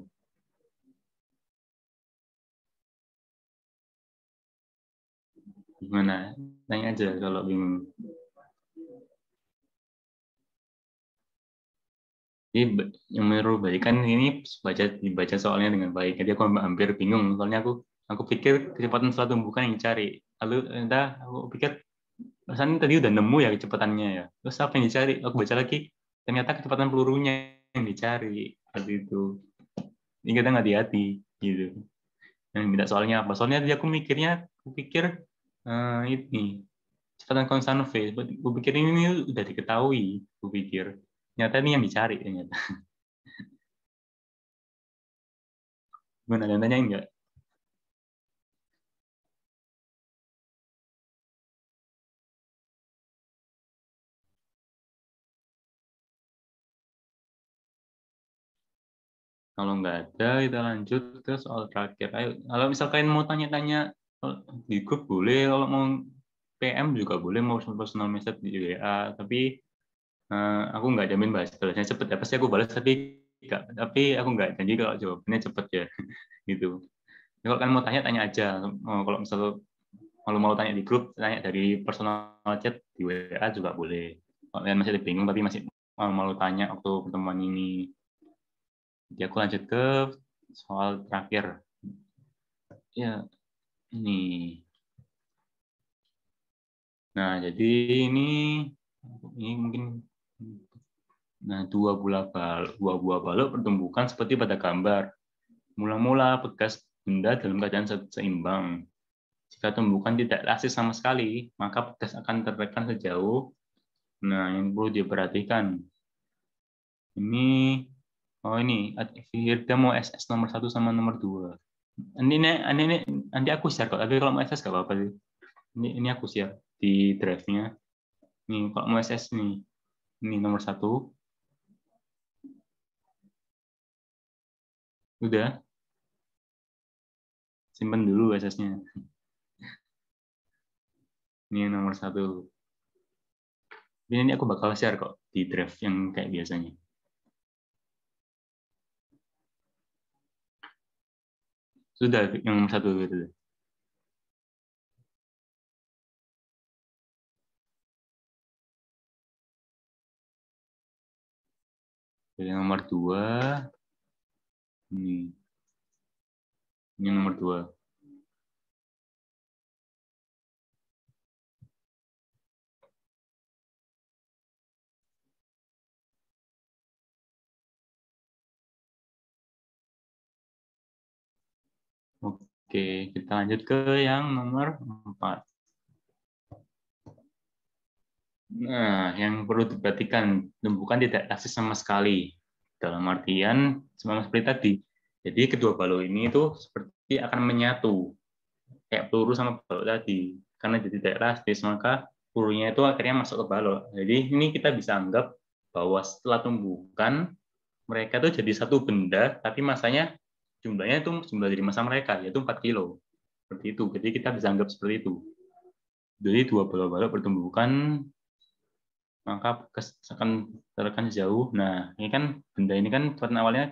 Speaker 2: gimana tanya aja kalau bingung Jadi yang menurut baik kan ini baca dibaca soalnya dengan baik. Jadi aku hampir bingung soalnya aku aku pikir kecepatan suatu bukan yang dicari. Lalu entah aku pikir pesan tadi udah nemu ya kecepatannya ya. Terus apa yang dicari? Aku baca lagi ternyata kecepatan pelurunya yang dicari seperti itu. Ini kita nggak hati-hati gitu. Yang tidak soalnya apa? Soalnya tadi aku mikirnya, aku pikir uh, ini kecepatan konstan v. Aku pikir ini udah diketahui. Aku pikir Ternyata ini yang dicari ternyata.
Speaker 1: Gimana [laughs] ada yang tanya enggak?
Speaker 2: Kalau nggak ada, kita lanjut ke soal terakhir. Ayo, kalau misalkan mau tanya-tanya di grup boleh, kalau mau PM juga boleh, mau personal message di WA, tapi Eh, aku nggak jamin balas balasnya cepet ya pasti aku balas tapi gak, tapi aku nggak janji kalau jawabannya cepet ya [laughs] gitu ya, kalau kan mau tanya tanya aja oh, kalau misalnya kalau mau tanya di grup tanya dari personal chat di WA juga boleh kalau kalian masih bingung tapi masih mau, mau tanya waktu pertemuan ini jadi aku lanjut ke soal terakhir ya ini nah jadi ini ini mungkin Nah, dua buah bal dua buah balok pertumbukan seperti pada gambar. Mula-mula bekas benda dalam keadaan seimbang. Jika tumbukan tidak lasis sama sekali, maka bekas akan tertekan sejauh. Nah, yang perlu diperhatikan. Ini, oh ini, Firda mau SS nomor 1 sama nomor 2. Ini, ini, ini, nanti aku share kok, tapi kalau mau SS gak apa-apa sih. Ini, ini aku share di drive-nya. Nih, kalau mau SS nih, ini nomor satu. Udah. Simpen dulu asasnya. Ini nomor satu. Ini, aku bakal share kok di draft yang kayak biasanya.
Speaker 1: Sudah, yang nomor satu. Gitu. Jadi nomor dua, ini, ini nomor dua.
Speaker 2: Oke, kita lanjut ke yang nomor empat. Nah, yang perlu diperhatikan, tumbukan tidak elastis sama sekali. Dalam artian, sama seperti tadi. Jadi kedua balok ini itu seperti akan menyatu. Kayak peluru sama balok tadi. Karena jadi tidak elastis, maka pelurunya itu akhirnya masuk ke balok. Jadi ini kita bisa anggap bahwa setelah tumbukan, mereka itu jadi satu benda, tapi masanya jumlahnya itu jumlah dari masa mereka, yaitu 4 kilo. Seperti itu. Jadi kita bisa anggap seperti itu. Jadi dua balok-balok pertumbukan maka akan tertekan jauh. Nah, ini kan benda ini kan pada awalnya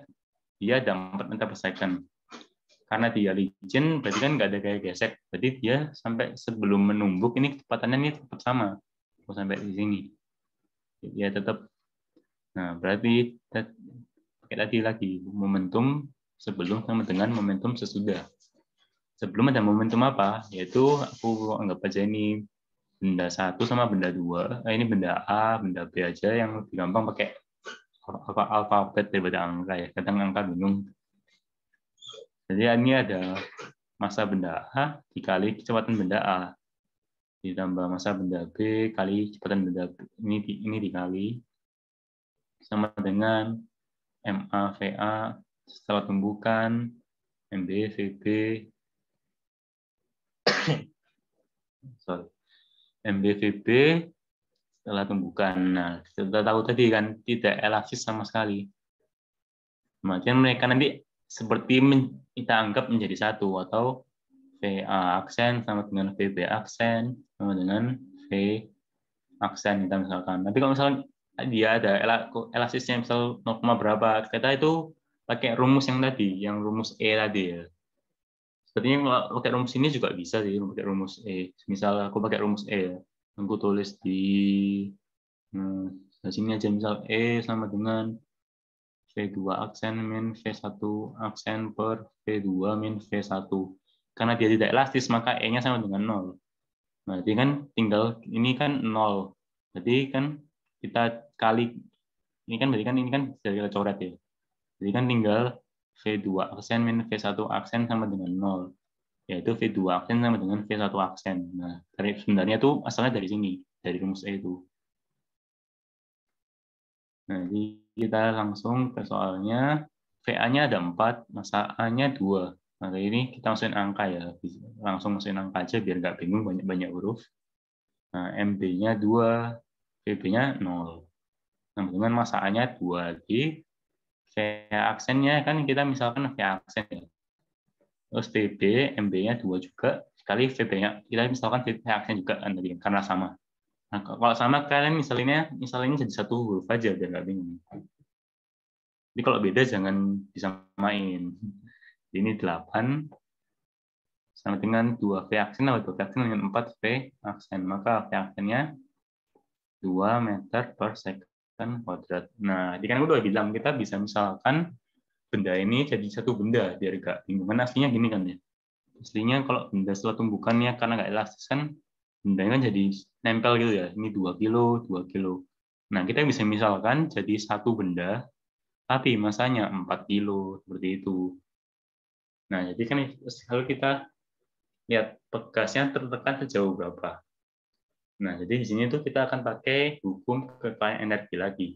Speaker 2: dia dapat meter Karena dia licin, berarti kan nggak ada kayak gesek. Berarti dia sampai sebelum menumbuk, ini kecepatannya ini tetap sama. Kalau sampai di sini. Dia tetap. Nah, berarti pakai tadi lagi, momentum sebelum sama dengan momentum sesudah. Sebelum ada momentum apa? Yaitu aku anggap aja ini benda satu sama benda dua. Nah, ini benda A, benda B aja yang lebih gampang pakai apa alfabet daripada angka ya. Kadang angka bingung. Jadi ini ada masa benda A dikali kecepatan benda A ditambah masa benda B kali kecepatan benda B. ini ini dikali sama dengan MA VA setelah tumbukan MB VB [coughs] sorry MBVB setelah tumbukan. Nah, kita tahu tadi kan tidak elastis sama sekali. Kemudian mereka nanti seperti kita anggap menjadi satu atau VA aksen sama dengan VB aksen sama dengan V aksen kita misalkan. Tapi kalau misalnya dia ada elastisnya misal norma berapa, kita itu pakai rumus yang tadi, yang rumus E tadi ya sebenarnya pakai rumus ini juga bisa sih pakai rumus E misal aku pakai rumus E aku tulis di nah, sini aja misal E sama dengan V2 aksen min V1 aksen per V2 min V1 karena dia tidak elastis maka E-nya sama dengan 0 berarti nah, kan tinggal ini kan nol. Jadi kan kita kali ini kan berarti kan ini kan bisa kita coret ya jadi kan tinggal V2 aksen min V1 aksen sama dengan 0. Yaitu V2 aksen sama dengan V1 aksen. Nah, dari, sebenarnya itu asalnya dari sini, dari rumus E itu. Nah, jadi kita langsung ke soalnya. VA-nya ada 4, masa A-nya 2. Maka nah, ini kita masukin angka ya. Langsung masukin angka aja biar nggak bingung banyak-banyak huruf. Nah, MB-nya 2, VB-nya 0. Nah, dengan masa A-nya 2 lagi, VA aksennya kan kita misalkan VA aksen ya. Terus VB, MB-nya dua juga, sekali VB-nya, kita misalkan VB aksen juga kan tadi, karena sama. Nah, kalau sama kalian misalnya, misalnya jadi satu huruf aja biar nggak bingung. Jadi kalau beda jangan bisa main. ini 8 sama dengan 2 V aksen atau 2 V aksen dengan 4 V aksen. Maka V aksennya 2 meter per second kan kuadrat. Nah, jadi kan gue udah bilang kita bisa misalkan benda ini jadi satu benda biar gak bingung. Kan aslinya gini kan ya. Aslinya kalau benda setelah tumbukannya karena gak elastis kan benda kan jadi nempel gitu ya. Ini 2 kilo, 2 kilo. Nah, kita bisa misalkan jadi satu benda tapi masanya 4 kilo seperti itu. Nah, jadi kan kalau kita lihat bekasnya tertekan sejauh berapa. Nah, jadi di sini tuh kita akan pakai hukum kekayaan energi lagi.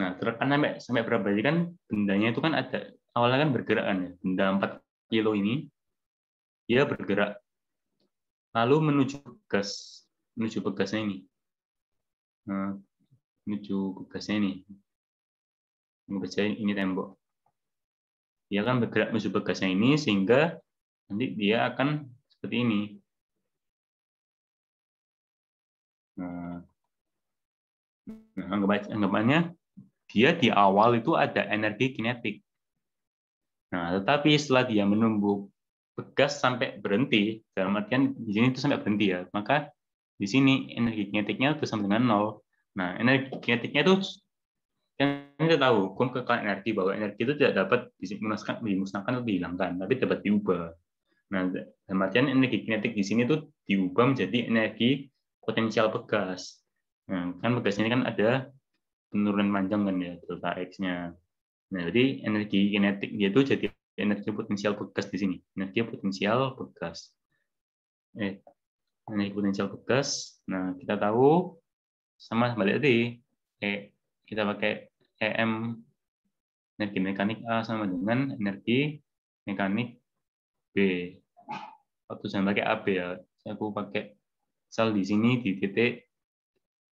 Speaker 2: Nah, tertekan sampai sampai berapa? Jadi kan bendanya itu kan ada awalnya kan bergerakan ya. Benda 4 kilo ini dia bergerak lalu menuju gas menuju gasnya ini. Nah, menuju gasnya ini. membaca ini tembok. Dia kan bergerak menuju gasnya ini sehingga nanti dia akan seperti ini. anggapannya dia di awal itu ada energi kinetik. Nah, tetapi setelah dia menumbuh bekas sampai berhenti, dalam artian di sini itu sampai berhenti ya, maka di sini energi kinetiknya itu sama dengan nol. Nah, energi kinetiknya itu kan kita tahu hukum kekal energi bahwa energi itu tidak dapat dimusnahkan, dimusnahkan atau dihilangkan, tapi dapat diubah. Nah, dalam artian energi kinetik di sini itu diubah menjadi energi potensial pegas. Nah, kan pada ini kan ada penurunan panjang kan ya delta x-nya. Nah, jadi energi kinetik dia itu jadi energi potensial bekas di sini. Energi potensial bekas. Eh, energi potensial bekas. Nah, kita tahu sama balik tadi eh, kita pakai EM energi mekanik A sama dengan energi mekanik B. Waktu saya pakai AB ya, aku pakai sel di sini di titik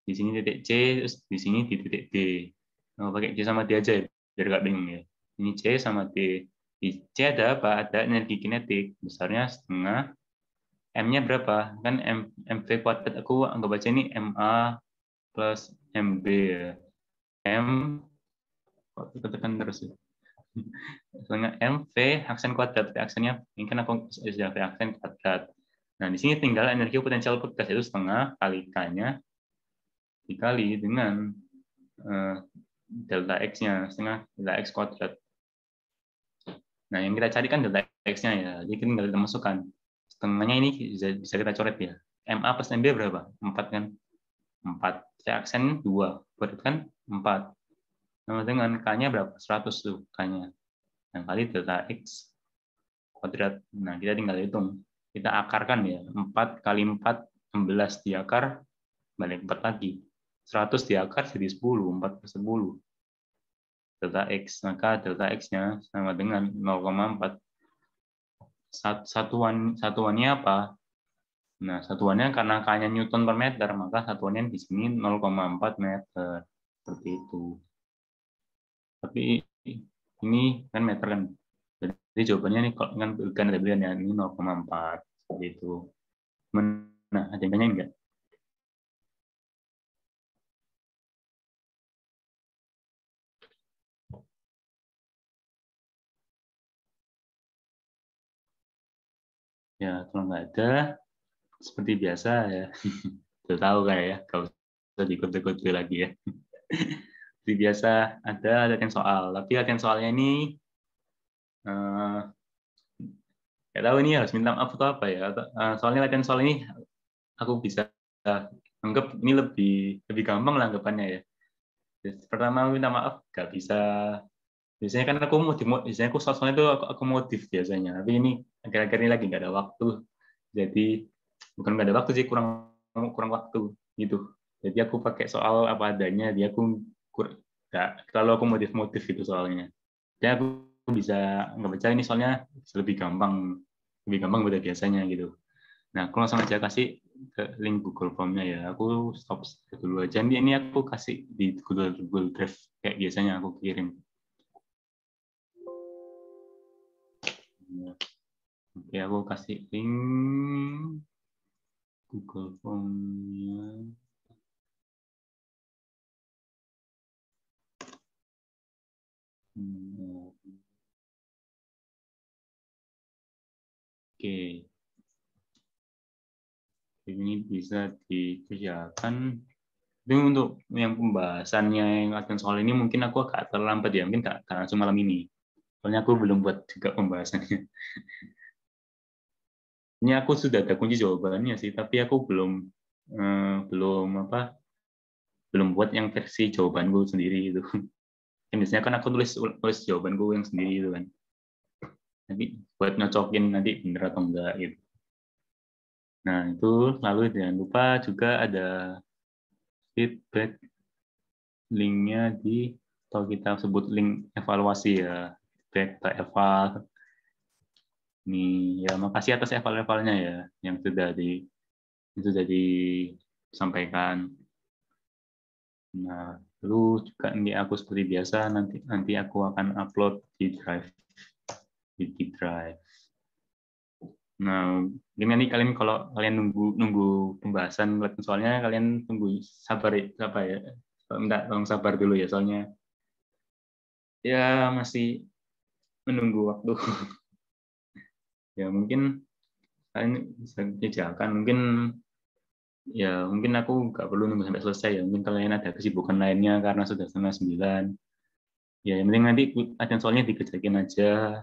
Speaker 2: di sini titik C, terus di sini di titik D. Oh, pakai C sama D aja ya, biar nggak bingung ya. Ini C sama D. Di C ada apa? Ada energi kinetik, besarnya setengah. M-nya berapa? Kan M, MV kuadrat, aku anggap aja ini MA plus MB ya. M, kok tekan terus ya. Soalnya [laughs] MV aksen kuadrat, tapi aksennya ini kan aku sudah aksen kuadrat. Nah, di sini tinggal energi potensial kuadrat itu setengah kali K-nya dikali dengan eh, delta x-nya setengah delta x kuadrat. Nah, yang kita cari kan delta x-nya ya. Jadi kita nggak kita masukkan. Setengahnya ini bisa, kita coret ya. MA plus MB berapa? empat kan? empat. V aksen 2. Berarti kan empat. Sama dengan K-nya berapa? seratus tuh K-nya. Nah, kali delta X kuadrat. Nah, kita tinggal hitung. Kita akarkan ya. empat kali 4, 16 diakar, balik empat lagi. 100 diakar jadi 10, 4 per 10. Delta X, maka delta X-nya sama dengan 0,4. Satuan, satuannya apa? Nah, satuannya karena K-nya Newton per meter, maka satuannya di sini 0,4 meter. Seperti itu. Tapi ini kan meter kan. Jadi jawabannya ini kan kan ada pilihan ya, ini 0,4. Seperti itu. Nah, ada yang enggak? Ya, kalau nggak ada, seperti biasa ya. [laughs] Udah tahu kayak ya, kalau usah diikut-ikut lagi ya. [laughs] seperti biasa, ada latihan soal. Tapi latihan soalnya ini, uh, tahu ini harus minta maaf atau apa ya. Eh, soalnya latihan soal ini, aku bisa anggap ini lebih lebih gampang lah anggapannya ya. pertama minta maaf, nggak bisa biasanya kan aku mau biasanya aku soal soalnya itu aku, aku motif biasanya tapi ini akhir-akhir ini lagi nggak ada waktu jadi bukan nggak ada waktu sih kurang kurang waktu gitu jadi aku pakai soal apa adanya dia aku nggak kalau aku motif-motif gitu soalnya jadi aku bisa nggak baca ini soalnya lebih gampang lebih gampang dari biasanya gitu nah aku langsung aja kasih ke link Google Formnya ya aku stop dulu aja ini, ini aku kasih di Google Google Drive kayak biasanya aku kirim
Speaker 1: Oke, ya, aku kasih link Google Formnya nya
Speaker 2: Oke, ini bisa dikerjakan Ini untuk yang pembahasannya yang akan soal ini mungkin aku agak terlambat ya, mungkin gak, gak langsung malam ini. Soalnya aku belum buat juga pembahasannya ini aku sudah ada kunci jawabannya sih tapi aku belum eh, belum apa belum buat yang versi jawaban gue sendiri itu [laughs] ya, biasanya kan aku tulis tulis gue yang sendiri itu kan nanti buat nyocokin nanti bener atau enggak gitu nah itu lalu jangan lupa juga ada feedback linknya di kalau kita sebut link evaluasi ya feedback eval nih ya makasih atas eval-evalnya ya yang sudah di yang sudah disampaikan. Nah, lalu juga ini aku seperti biasa nanti nanti aku akan upload di Drive di, di Drive. Nah, gimana nih kalian kalau kalian nunggu nunggu pembahasan soalnya kalian tunggu sabar apa ya? Enggak, tolong sabar dulu ya soalnya ya masih menunggu waktu [laughs] ya mungkin kalian bisa jajakan mungkin ya mungkin aku nggak perlu nunggu sampai selesai ya mungkin kalian ada kesibukan lainnya karena sudah setengah sembilan ya yang penting nanti ada soalnya dikerjakin aja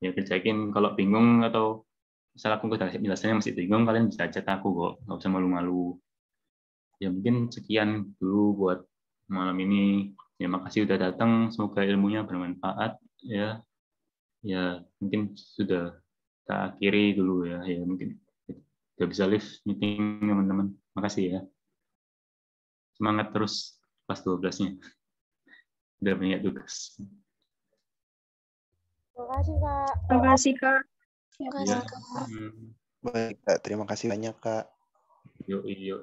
Speaker 2: ya kerjakin kalau bingung atau misal aku penjelasannya masih bingung kalian bisa chat aku kok nggak usah malu-malu ya mungkin sekian dulu buat malam ini ya makasih udah datang semoga ilmunya bermanfaat ya ya mungkin sudah kita akhiri dulu ya ya mungkin nggak bisa live meeting teman-teman makasih ya semangat terus pas 12-nya udah banyak tugas
Speaker 1: Terima kasih kak terima kasih kak terima kasih ya. kak
Speaker 2: hmm. baik kak terima kasih banyak kak
Speaker 1: yuk yuk